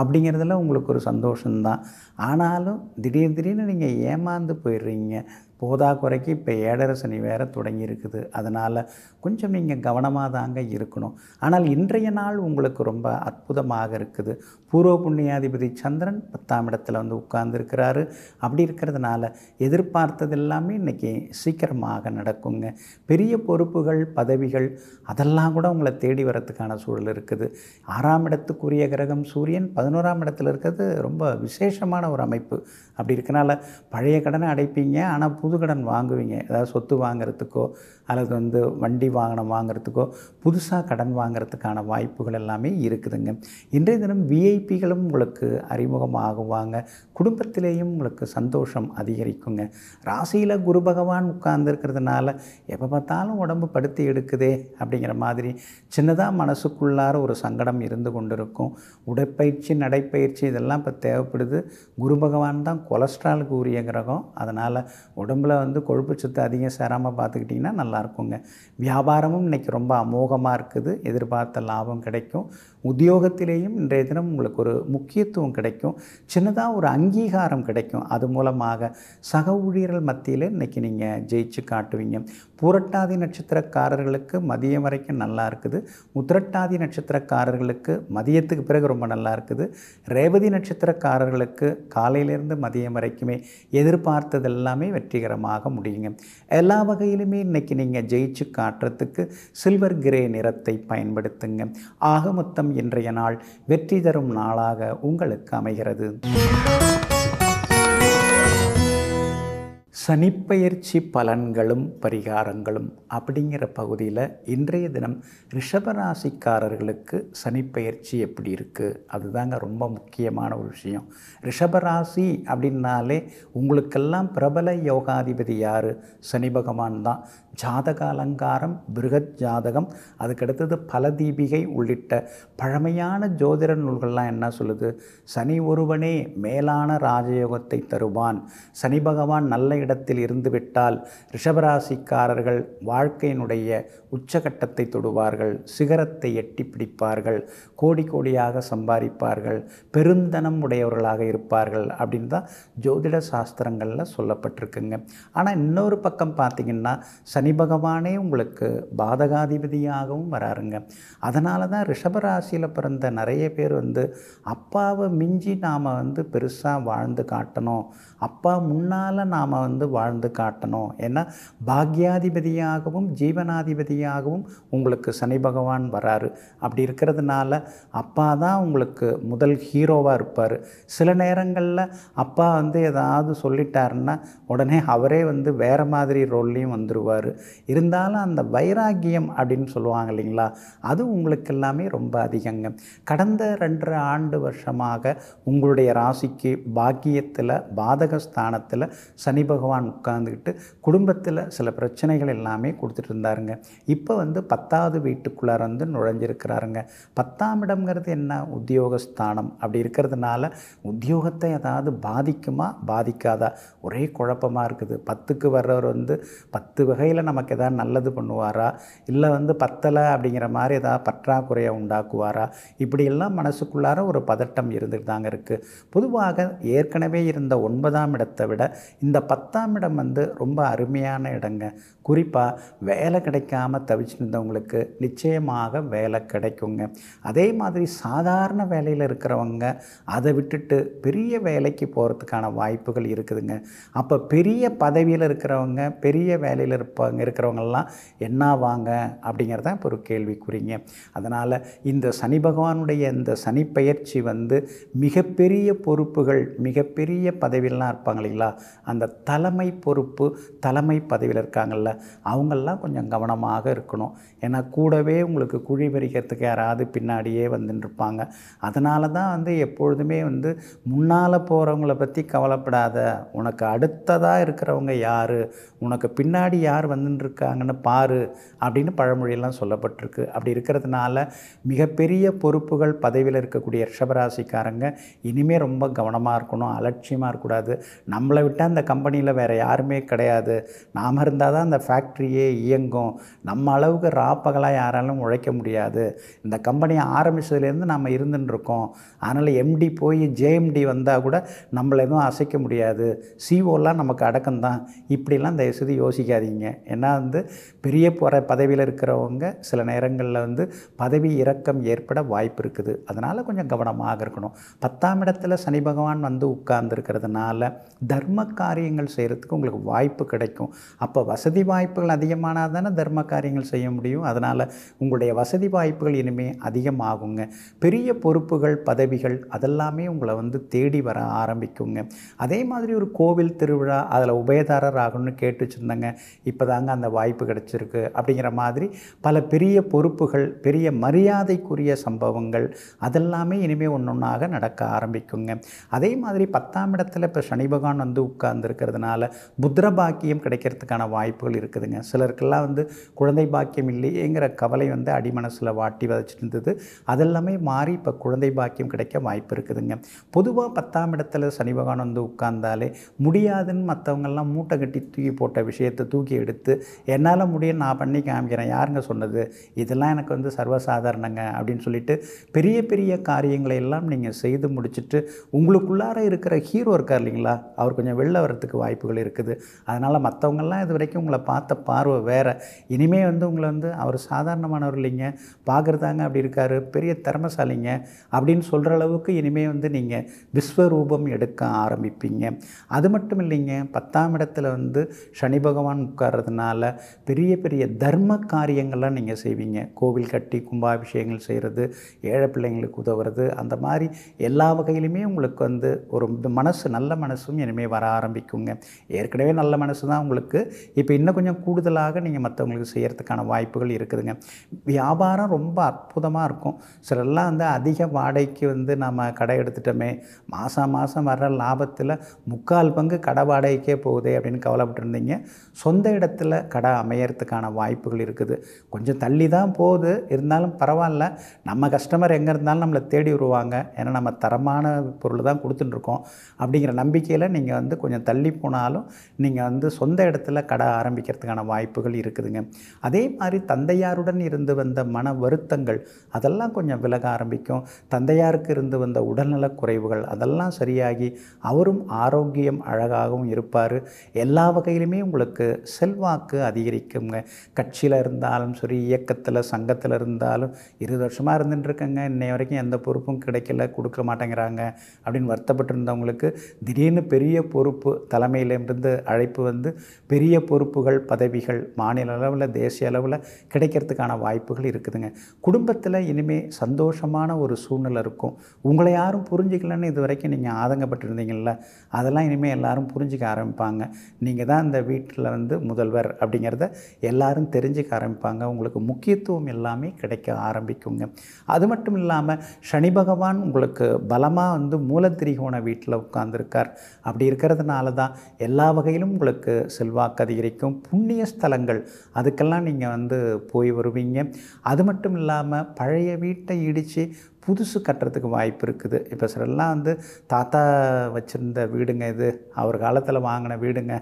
அப்படிங்கிறதுல உங்களுக்கு ஒரு சந்தோஷம்தான் ஆனாலும் திடீர் திடீர்னு நீங்கள் ஏமாந்து போயிடுறீங்க போதா குறைக்கு இப்போ ஏழரை சனி வேறு தொடங்கி இருக்குது அதனால் கொஞ்சம் நீங்கள் கவனமாக தாங்க இருக்கணும் ஆனால் இன்றைய நாள் உங்களுக்கு ரொம்ப அற்புதமாக இருக்குது பூர்வ புண்ணியாதிபதி சந்திரன் பத்தாம் இடத்துல வந்து உட்கார்ந்துருக்கிறாரு அப்படி இருக்கிறதுனால எதிர்பார்த்தது எல்லாமே இன்றைக்கி சீக்கிரமாக நடக்குங்க பெரிய பொறுப்புகள் பதவிகள் அதெல்லாம் கூட உங்களை தேடி வரத்துக்கான சூழல் இருக்குது ஆறாம் இடத்துக்குரிய கிரகம் சூரியன் பதினோராம் இடத்துல இருக்கிறது ரொம்ப விசேஷமான ஒரு அமைப்பு அப்படி இருக்கனால பழைய கடனை அடைப்பீங்க ஆனால் புது கடன் வாங்குவீங்க ஏதாவது சொத்து வாங்குறதுக்கோ அல்லது வந்து வண்டி வாகனம் வாங்கிறதுக்கோ புதுசாக கடன் வாங்கிறதுக்கான வாய்ப்புகள் எல்லாமே இருக்குதுங்க இன்றைய தினம் விஐபிகளும் உங்களுக்கு அறிமுகமாகுவாங்க குடும்பத்திலேயும் உங்களுக்கு சந்தோஷம் அதிகரிக்குங்க ராசியில் குரு பகவான் உட்கார்ந்துருக்கிறதுனால எப்போ பார்த்தாலும் உடம்பு படுத்தி எடுக்குதே அப்படிங்கிற மாதிரி சின்னதாக மனசுக்குள்ளார ஒரு சங்கடம் இருந்து கொண்டிருக்கும் உடற்பயிற்சி நடைப்பயிற்சி இதெல்லாம் இப்போ தேவைப்படுது குரு பகவான் தான் கொலஸ்ட்ராலுக்கு உரிய கிரகம் அதனால் உடம்பில் வந்து கொழுப்பு சத்து அதிகம் சேராமல் பார்த்துக்கிட்டிங்கன்னா நல்லா நல்லாயிருக்குங்க வியாபாரமும் இன்றைக்கி ரொம்ப அமோகமாக இருக்குது எதிர்பார்த்த லாபம் கிடைக்கும் உத்தியோகத்திலேயும் இன்றைய தினம் உங்களுக்கு ஒரு முக்கியத்துவம் கிடைக்கும் சின்னதாக ஒரு அங்கீகாரம் கிடைக்கும் அது மூலமாக சக ஊழியர்கள் மத்தியில் இன்றைக்கி நீங்கள் ஜெயிச்சு காட்டுவீங்க பூரட்டாதி நட்சத்திரக்காரர்களுக்கு மதியம் வரைக்கும் நல்லா இருக்குது உத்திரட்டாதி நட்சத்திரக்காரர்களுக்கு மதியத்துக்கு பிறகு ரொம்ப நல்லா இருக்குது ரேவதி நட்சத்திரக்காரர்களுக்கு காலையிலேருந்து மதியம் வரைக்குமே எதிர்பார்த்தது எல்லாமே வெற்றிகரமாக முடியுங்க எல்லா வகையிலுமே இன்றைக்கி நீங்கள் ஜெயிச்சு காட்டுறதுக்கு சில்வர் கிரே நிறத்தை பயன்படுத்துங்க ஆக மொத்தம் மாதம் இன்றைய நாள் வெற்றி தரும் நாளாக உங்களுக்கு அமைகிறது சனிப்பயிற்சி பலன்களும் பரிகாரங்களும் அப்படிங்கிற பகுதியில் இன்றைய தினம் ரிஷபராசிக்காரர்களுக்கு சனிப்பயிற்சி எப்படி இருக்குது அதுதாங்க ரொம்ப முக்கியமான ஒரு விஷயம் ரிஷபராசி அப்படின்னாலே உங்களுக்கெல்லாம் பிரபல யோகாதிபதி யார் சனி பகவான் தான் ஜாதக அலங்காரம் பிருகத் ஜாதகம் அதுக்கடுத்தது பலதீபிகை உள்ளிட்ட பழமையான ஜோதிட நூல்கள்லாம் என்ன சொல்லுது சனி ஒருவனே மேலான ராஜயோகத்தை தருவான் சனி பகவான் நல்ல இடத்தில் இருந்துவிட்டால் ரிஷபராசிக்காரர்கள் வாழ்க்கையினுடைய உச்சகட்டத்தை தொடுவார்கள் சிகரத்தை எட்டி பிடிப்பார்கள் கோடி கோடியாக சம்பாதிப்பார்கள் பெருந்தனம் உடையவர்களாக இருப்பார்கள் அப்படின்னு தான் ஜோதிட சாஸ்திரங்களில் சொல்லப்பட்டிருக்குங்க ஆனால் இன்னொரு பக்கம் பார்த்திங்கன்னா சனி சனி பகவானே உங்களுக்கு பாதகாதிபதியாகவும் வராருங்க அதனால தான் ரிஷபராசியில் பிறந்த நிறைய பேர் வந்து அப்பாவை மிஞ்சி நாம் வந்து பெருசாக வாழ்ந்து காட்டணும் அப்பா முன்னால் நாம் வந்து வாழ்ந்து காட்டணும் ஏன்னா பாக்யாதிபதியாகவும் ஜீவனாதிபதியாகவும் உங்களுக்கு சனி பகவான் வராரு அப்படி இருக்கிறதுனால அப்பா தான் உங்களுக்கு முதல் ஹீரோவாக இருப்பார் சில நேரங்களில் அப்பா வந்து ஏதாவது சொல்லிட்டாருன்னா உடனே அவரே வந்து வேறு மாதிரி ரோல்லையும் வந்துடுவார் இருந்தாலும் அந்த வைராக்கியம் அப்படின்னு சொல்லுவாங்க இல்லைங்களா அது உங்களுக்கு எல்லாமே ரொம்ப அதிகங்க கடந்த ரெண்டரை ஆண்டு வருஷமாக உங்களுடைய ராசிக்கு பாக்கியத்தில் பாதக ஸ்தானத்தில் சனி பகவான் உட்கார்ந்துக்கிட்டு குடும்பத்தில் சில பிரச்சனைகள் எல்லாமே கொடுத்துட்டு இருந்தாருங்க இப்போ வந்து பத்தாவது வீட்டுக்குள்ளார வந்து நுழைஞ்சிருக்கிறாருங்க பத்தாம் இடம்ங்கிறது என்ன உத்தியோகஸ்தானம் அப்படி இருக்கிறதுனால உத்தியோகத்தை ஏதாவது பாதிக்குமா பாதிக்காதா ஒரே குழப்பமாக இருக்குது பத்துக்கு வர்றவர் வந்து பத்து வகையில் நமக்கு எதாவது நல்லது பண்ணுவாரா இல்லை வந்து பத்தலை அப்படிங்கிற மாதிரி ஏதாவது பற்றாக்குறையை உண்டாக்குவாரா இப்படியெல்லாம் மனசுக்குள்ளார ஒரு பதட்டம் இருந்துட்டு தாங்க இருக்குது பொதுவாக ஏற்கனவே இருந்த ஒன்பதாம் ஒன்பதாம் இடத்தை விட இந்த பத்தாம் இடம் வந்து ரொம்ப அருமையான இடங்க குறிப்பாக வேலை கிடைக்காம தவிச்சுருந்தவங்களுக்கு நிச்சயமாக வேலை கிடைக்குங்க அதே மாதிரி சாதாரண வேலையில் இருக்கிறவங்க அதை விட்டுட்டு பெரிய வேலைக்கு போகிறதுக்கான வாய்ப்புகள் இருக்குதுங்க அப்போ பெரிய பதவியில் இருக்கிறவங்க பெரிய வேலையில் இருப்பாங்க இருக்கிறவங்கெல்லாம் என்ன வாங்க அப்படிங்கிறதான் இப்போ ஒரு கேள்விக்குறிங்க அதனால் இந்த சனி பகவானுடைய இந்த சனிப்பயிற்சி வந்து மிகப்பெரிய பொறுப்புகள் மிகப்பெரிய பதவியெல்லாம் தலைவர்களாக இருப்பாங்க இல்லைங்களா அந்த தலைமை பொறுப்பு தலைமை பதவியில் இருக்காங்கள்ல அவங்கெல்லாம் கொஞ்சம் கவனமாக இருக்கணும் ஏன்னா கூடவே உங்களுக்கு குழி பறிக்கிறதுக்கு யாராவது பின்னாடியே வந்துட்டுருப்பாங்க அதனால தான் வந்து எப்பொழுதுமே வந்து முன்னால் போகிறவங்கள பற்றி கவலைப்படாத உனக்கு அடுத்ததாக இருக்கிறவங்க யார் உனக்கு பின்னாடி யார் வந்துட்டுருக்காங்கன்னு பாரு அப்படின்னு பழமொழியெல்லாம் சொல்லப்பட்டிருக்கு அப்படி இருக்கிறதுனால மிகப்பெரிய பொறுப்புகள் பதவியில் இருக்கக்கூடிய ரிஷபராசிக்காரங்க இனிமேல் ரொம்ப கவனமாக இருக்கணும் அலட்சியமாக இருக்கக்கூடாது நம்மளை விட்டால் அந்த கம்பெனியில் வேறு யாருமே கிடையாது நாம் இருந்தால் தான் அந்த ஃபேக்ட்ரியே இயங்கும் நம்ம அளவுக்கு ரா காப்பகலாக யாராலும் உழைக்க முடியாது இந்த கம்பெனியை ஆரம்பித்ததுலேருந்து நம்ம இருந்துட்டுருக்கோம் அதனால் எம்டி போய் ஜேஎம்டி வந்தால் கூட நம்மளை எதுவும் அசைக்க முடியாது சிஓலாம் e நமக்கு அடக்கம்தான் இப்படிலாம் தயவுசெய்து யோசிக்காதீங்க ஏன்னா வந்து பெரிய போகிற பதவியில் இருக்கிறவங்க சில நேரங்களில் வந்து பதவி இறக்கம் ஏற்பட வாய்ப்பு இருக்குது அதனால் கொஞ்சம் கவனமாக இருக்கணும் பத்தாம் இடத்துல சனி பகவான் வந்து உட்கார்ந்துருக்கிறதுனால தர்ம காரியங்கள் செய்கிறதுக்கு உங்களுக்கு வாய்ப்பு கிடைக்கும் அப்போ வசதி வாய்ப்புகள் அதிகமானால் தானே தர்ம காரியங்கள் செய்ய முடியும் முடியும் அதனால் உங்களுடைய வசதி வாய்ப்புகள் இனிமேல் அதிகமாகுங்க பெரிய பொறுப்புகள் பதவிகள் அதெல்லாமே உங்களை வந்து தேடி வர ஆரம்பிக்குங்க அதே மாதிரி ஒரு கோவில் திருவிழா அதில் உபயதாரர் ஆகணும்னு கேட்டு வச்சுருந்தாங்க இப்போ தாங்க அந்த வாய்ப்பு கிடச்சிருக்கு அப்படிங்கிற மாதிரி பல பெரிய பொறுப்புகள் பெரிய மரியாதைக்குரிய சம்பவங்கள் அதெல்லாமே இனிமேல் ஒன்று ஒன்றாக நடக்க ஆரம்பிக்குங்க அதே மாதிரி பத்தாம் இடத்துல இப்போ சனி பகவான் வந்து உட்கார்ந்துருக்கிறதுனால புத்திர பாக்கியம் கிடைக்கிறதுக்கான வாய்ப்புகள் இருக்குதுங்க சிலருக்கெல்லாம் வந்து குழந்தை பாக்கியம் இல்லை இல்லையேங்கிற கவலை வந்து அடிமனசில் வாட்டி வதச்சிட்டு இருந்தது அதெல்லாமே மாறி இப்போ குழந்தை பாக்கியம் கிடைக்க வாய்ப்பு இருக்குதுங்க பொதுவாக பத்தாம் இடத்துல சனி பகவான் வந்து உட்கார்ந்தாலே முடியாதுன்னு மற்றவங்கெல்லாம் மூட்டை கட்டி தூக்கி போட்ட விஷயத்தை தூக்கி எடுத்து என்னால் முடியும் நான் பண்ணி காமிக்கிறேன் யாருங்க சொன்னது இதெல்லாம் எனக்கு வந்து சர்வசாதாரணங்க அப்படின்னு சொல்லிட்டு பெரிய பெரிய காரியங்களை எல்லாம் நீங்கள் செய்து முடிச்சுட்டு உங்களுக்குள்ளார இருக்கிற ஹீரோ இருக்கார் இல்லைங்களா அவர் கொஞ்சம் வெளில வரத்துக்கு வாய்ப்புகள் இருக்குது அதனால் மற்றவங்கள்லாம் இது வரைக்கும் உங்களை பார்த்த பார்வை வேறு இனிமேல் வந்து உங்களை வந்து அவர் சாதாரணமானவர் இல்லைங்க பார்க்குறதாங்க அப்படி இருக்கார் பெரிய திறமசாலிங்க அப்படின்னு சொல்கிற அளவுக்கு இனிமேல் வந்து நீங்கள் விஸ்வரூபம் எடுக்க ஆரம்பிப்பீங்க அது மட்டும் இல்லைங்க பத்தாம் இடத்துல வந்து சனி பகவான் உட்கார்றதுனால பெரிய பெரிய தர்ம காரியங்கள்லாம் நீங்கள் செய்வீங்க கோவில் கட்டி கும்பாபிஷேகங்கள் செய்கிறது ஏழை பிள்ளைங்களுக்கு உதவுறது அந்த மாதிரி எல்லா வகையிலுமே உங்களுக்கு வந்து ஒரு மனசு நல்ல மனசும் இனிமேல் வர ஆரம்பிக்குங்க ஏற்கனவே நல்ல மனசு தான் உங்களுக்கு இப்போ இன்னும் கொஞ்சம் கூடுதலாக நீங்கள் மற்றவங்களுக்கு செய்கிறதுக்கான வாய்ப்புகள் வாய்ப்புகள் இருக்குதுங்க வியாபாரம் ரொம்ப அற்புதமாக இருக்கும் சிலர்லாம் வந்து அதிக வாடகைக்கு வந்து நம்ம கடை எடுத்துட்டோமே மாதம் மாதம் வர்ற லாபத்தில் முக்கால் பங்கு கடை வாடகைக்கே போகுதே அப்படின்னு கவலைப்பட்டிருந்தீங்க சொந்த இடத்துல கடை அமையறதுக்கான வாய்ப்புகள் இருக்குது கொஞ்சம் தள்ளி தான் போகுது இருந்தாலும் பரவாயில்ல நம்ம கஸ்டமர் எங்கே இருந்தாலும் நம்மளை தேடி வருவாங்க ஏன்னா நம்ம தரமான பொருள் தான் கொடுத்துட்டுருக்கோம் அப்படிங்கிற நம்பிக்கையில் நீங்கள் வந்து கொஞ்சம் தள்ளி போனாலும் நீங்கள் வந்து சொந்த இடத்துல கடை ஆரம்பிக்கிறதுக்கான வாய்ப்புகள் இருக்குதுங்க அதே மாதிரி தந்தையாருடன் இருந்து வந்த மன வருத்தங்கள் அதெல்லாம் கொஞ்சம் விலக ஆரம்பிக்கும் தந்தையாருக்கு இருந்து வந்த உடல்நலக் குறைவுகள் அதெல்லாம் சரியாகி அவரும் ஆரோக்கியம் அழகாகவும் இருப்பார் எல்லா வகையிலுமே உங்களுக்கு செல்வாக்கு அதிகரிக்குங்க கட்சியில் இருந்தாலும் சரி இயக்கத்தில் சங்கத்தில் இருந்தாலும் இருபது வருஷமாக இருந்துட்டுருக்கேங்க இன்னை வரைக்கும் எந்த பொறுப்பும் கிடைக்கல கொடுக்க மாட்டேங்கிறாங்க அப்படின்னு வருத்தப்பட்டு இருந்தவங்களுக்கு திடீர்னு பெரிய பொறுப்பு தலைமையிலிருந்து அழைப்பு வந்து பெரிய பொறுப்புகள் பதவிகள் மாநில அளவில் தேசிய அளவில் கிடைக்கிறதுக்கான வாய்ப்புகள் இருக்குதுங்க குடும்பத்தில் இனிமேல் சந்தோஷமான ஒரு சூழ்நிலை இருக்கும் உங்களை யாரும் புரிஞ்சிக்கலன்னு இது வரைக்கும் நீங்கள் ஆதங்கப்பட்டிருந்தீங்கள அதெல்லாம் இனிமேல் எல்லாரும் புரிஞ்சிக்க ஆரம்பிப்பாங்க நீங்கள் தான் இந்த வீட்டில் வந்து முதல்வர் அப்படிங்கிறத எல்லாரும் தெரிஞ்சுக்க ஆரம்பிப்பாங்க உங்களுக்கு முக்கியத்துவம் எல்லாமே கிடைக்க ஆரம்பிக்குங்க அது மட்டும் இல்லாமல் சனி பகவான் உங்களுக்கு பலமாக வந்து மூலத்திரிகோண வீட்டில் உட்கார்ந்துருக்கார் அப்படி இருக்கிறதுனால தான் எல்லா வகையிலும் உங்களுக்கு செல்வாக்கு அதிகரிக்கும் புண்ணிய ஸ்தலங்கள் அதுக்கெல்லாம் நீங்கள் வந்து போய் வருவீங்க அது மட்டும் இல்லாமல் பழைய வீட்டை இடித்து புதுசு கட்டுறதுக்கு வாய்ப்பு இருக்குது இப்போ சிலெல்லாம் வந்து தாத்தா வச்சுருந்த வீடுங்க இது அவர் காலத்தில் வாங்கின வீடுங்க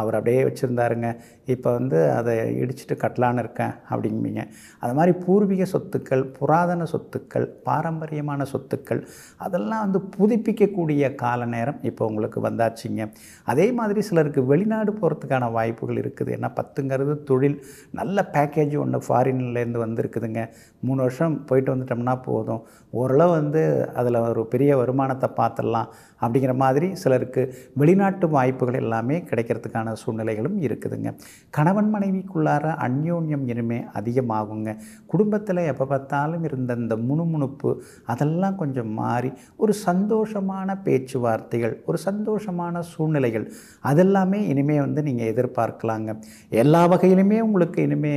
அவர் அப்படியே வச்சுருந்தாருங்க இப்போ வந்து அதை இடிச்சிட்டு கட்டலான்னு இருக்கேன் அப்படிம்பீங்க அது மாதிரி பூர்வீக சொத்துக்கள் புராதன சொத்துக்கள் பாரம்பரியமான சொத்துக்கள் அதெல்லாம் வந்து புதுப்பிக்கக்கூடிய கால நேரம் இப்போ உங்களுக்கு வந்தாச்சுங்க அதே மாதிரி சிலருக்கு வெளிநாடு போகிறதுக்கான வாய்ப்புகள் இருக்குது ஏன்னா பத்துங்கிறது தொழில் நல்ல பேக்கேஜ் ஒன்று ஃபாரின்லேருந்து வந்திருக்குதுங்க மூணு வருஷம் போயிட்டு வந்துட்டோம்னா போதும் ஓரளவு வந்து அதில் ஒரு பெரிய வருமானத்தை பார்த்துடலாம் அப்படிங்கிற மாதிரி சிலருக்கு வெளிநாட்டு வாய்ப்புகள் எல்லாமே கிடைக்கிறதுக்கான சூழ்நிலைகளும் இருக்குதுங்க கணவன் மனைவிக்குள்ளார அந்யோன்யம் இனிமே அதிகமாகுங்க குடும்பத்தில் எப்போ பார்த்தாலும் இருந்த இந்த முணுமுணுப்பு அதெல்லாம் கொஞ்சம் மாறி ஒரு சந்தோஷமான பேச்சுவார்த்தைகள் ஒரு சந்தோஷமான சூழ்நிலைகள் அதெல்லாமே இனிமே வந்து நீங்கள் எதிர்பார்க்கலாங்க எல்லா வகையிலுமே உங்களுக்கு இனிமே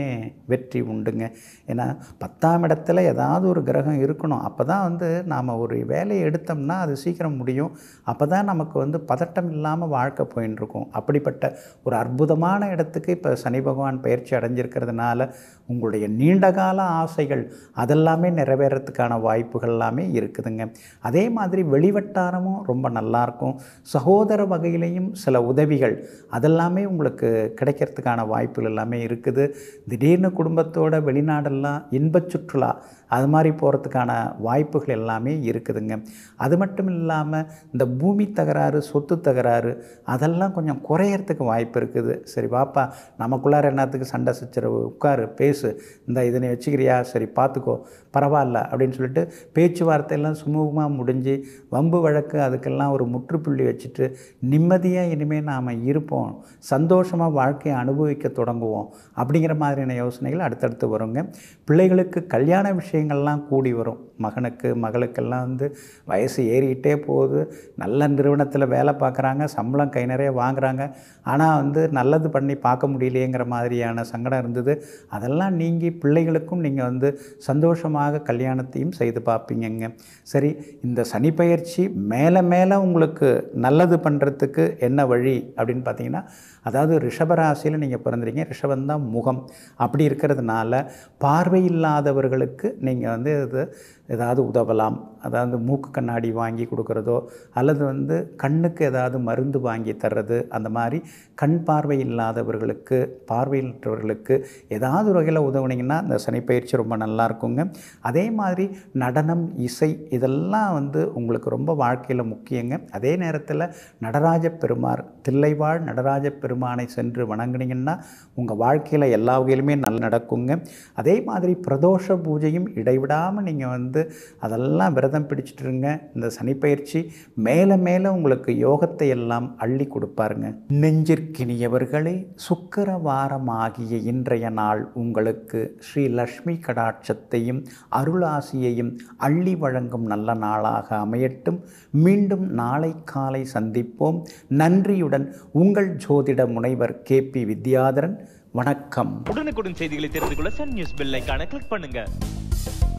வெற்றி உண்டுங்க ஏன்னா பத்தாம் இடத்துல ஏதாவது ஒரு கிரகம் இருக்கணும் அப்போ தான் வந்து நாம் ஒரு வேலையை எடுத்தோம்னா அது சீக்கிரம் முடியும் அப்போ தான் நமக்கு வந்து பதட்டம் இல்லாமல் வாழ்க்கை போயின்னு இருக்கும் அப்படிப்பட்ட ஒரு அற்புதமான இடத்துக்கு இப்போ சனி பகவான் பயிற்சி அடைஞ்சிருக்கிறதுனால உங்களுடைய நீண்டகால ஆசைகள் அதெல்லாமே நிறைவேறத்துக்கான வாய்ப்புகள் எல்லாமே இருக்குதுங்க அதே மாதிரி வெளிவட்டாரமும் ரொம்ப நல்லாயிருக்கும் சகோதர வகையிலையும் சில உதவிகள் அதெல்லாமே உங்களுக்கு கிடைக்கிறதுக்கான வாய்ப்புகள் எல்லாமே இருக்குது திடீர்னு குடும்பத்தோட வெளிநாடெல்லாம் இன்ப சுற்றுலா அது மாதிரி போகிறதுக்கான வாய்ப்புகள் எல்லாமே இருக்குதுங்க அது மட்டும் இல்லாமல் இந்த பூமி தகராறு சொத்து தகராறு அதெல்லாம் கொஞ்சம் குறையறதுக்கு வாய்ப்பு இருக்குது சரி வாப்பா நமக்குள்ளார என்னத்துக்கு சண்டை சச்சரவு உட்காரு பேசு பேசு இந்த இதனை வச்சுக்கிறியா சரி பார்த்துக்கோ பரவாயில்ல அப்படின்னு சொல்லிட்டு பேச்சுவார்த்தையெல்லாம் சுமூகமாக முடிஞ்சு வம்பு வழக்கு அதுக்கெல்லாம் ஒரு முற்றுப்புள்ளி வச்சுட்டு நிம்மதியாக இனிமேல் நாம் இருப்போம் சந்தோஷமாக வாழ்க்கையை அனுபவிக்க தொடங்குவோம் அப்படிங்கிற மாதிரியான யோசனைகள் அடுத்தடுத்து வருங்க பிள்ளைகளுக்கு கல்யாண விஷயங்கள்லாம் கூடி வரும் மகனுக்கு மகளுக்கெல்லாம் வந்து வயசு ஏறிக்கிட்டே போகுது நல்ல நிறுவனத்தில் வேலை பார்க்குறாங்க சம்பளம் கை நிறைய வாங்குகிறாங்க ஆனால் வந்து நல்லது பண்ணி பார்க்க முடியலையேங்கிற மாதிரியான சங்கடம் இருந்தது அதெல்லாம் நீங்கி பிள்ளைகளுக்கும் நீங்கள் வந்து சந்தோஷமாக கல்யாணத்தையும் செய்து பார்ப்பீங்கங்க சரி இந்த சனி பயிற்சி மேலே மேலே உங்களுக்கு நல்லது பண்ணுறதுக்கு என்ன வழி அப்படின்னு பார்த்தீங்கன்னா அதாவது ரிஷபராசியில் நீங்கள் பிறந்துறீங்க ரிஷபந்தான் முகம் அப்படி இருக்கிறதுனால பார்வையில்லாதவர்களுக்கு நீங்கள் வந்து இது ஏதாவது உதவலாம் அதாவது மூக்கு கண்ணாடி வாங்கி கொடுக்குறதோ அல்லது வந்து கண்ணுக்கு ஏதாவது மருந்து வாங்கி தர்றது அந்த மாதிரி கண் பார்வை இல்லாதவர்களுக்கு பார்வையற்றவர்களுக்கு ஏதாவது வகையில் உதவுனீங்கன்னா இந்த சனிப்பயிற்சி ரொம்ப நல்லா இருக்குங்க அதே மாதிரி நடனம் இசை இதெல்லாம் வந்து உங்களுக்கு ரொம்ப வாழ்க்கையில் முக்கியங்க அதே நேரத்தில் நடராஜ பெருமார் தில்லைவாழ் நடராஜ பெருமானை சென்று வணங்குனீங்கன்னா உங்கள் வாழ்க்கையில் எல்லா வகையிலுமே நல்லா நடக்குங்க அதே மாதிரி பிரதோஷ பூஜையும் இடைவிடாமல் நீங்கள் வந்து அதெல்லாம் விரத விரதம் பிடிச்சிட்டு இருங்க இந்த சனிப்பயிற்சி மேலே மேலே உங்களுக்கு யோகத்தை எல்லாம் அள்ளி கொடுப்பாருங்க நெஞ்சிற்கினியவர்களே சுக்கரவாரமாகிய இன்றைய நாள் உங்களுக்கு ஸ்ரீ லக்ஷ்மி கடாட்சத்தையும் அருளாசியையும் அள்ளி வழங்கும் நல்ல நாளாக அமையட்டும் மீண்டும் நாளை காலை சந்திப்போம் நன்றியுடன் உங்கள் ஜோதிட முனைவர் கே பி வித்யாதரன் வணக்கம் உடனுக்குடன் செய்திகளை தெரிந்து கொள்ள சன் நியூஸ் பெல் கிளிக் பண்ணுங்க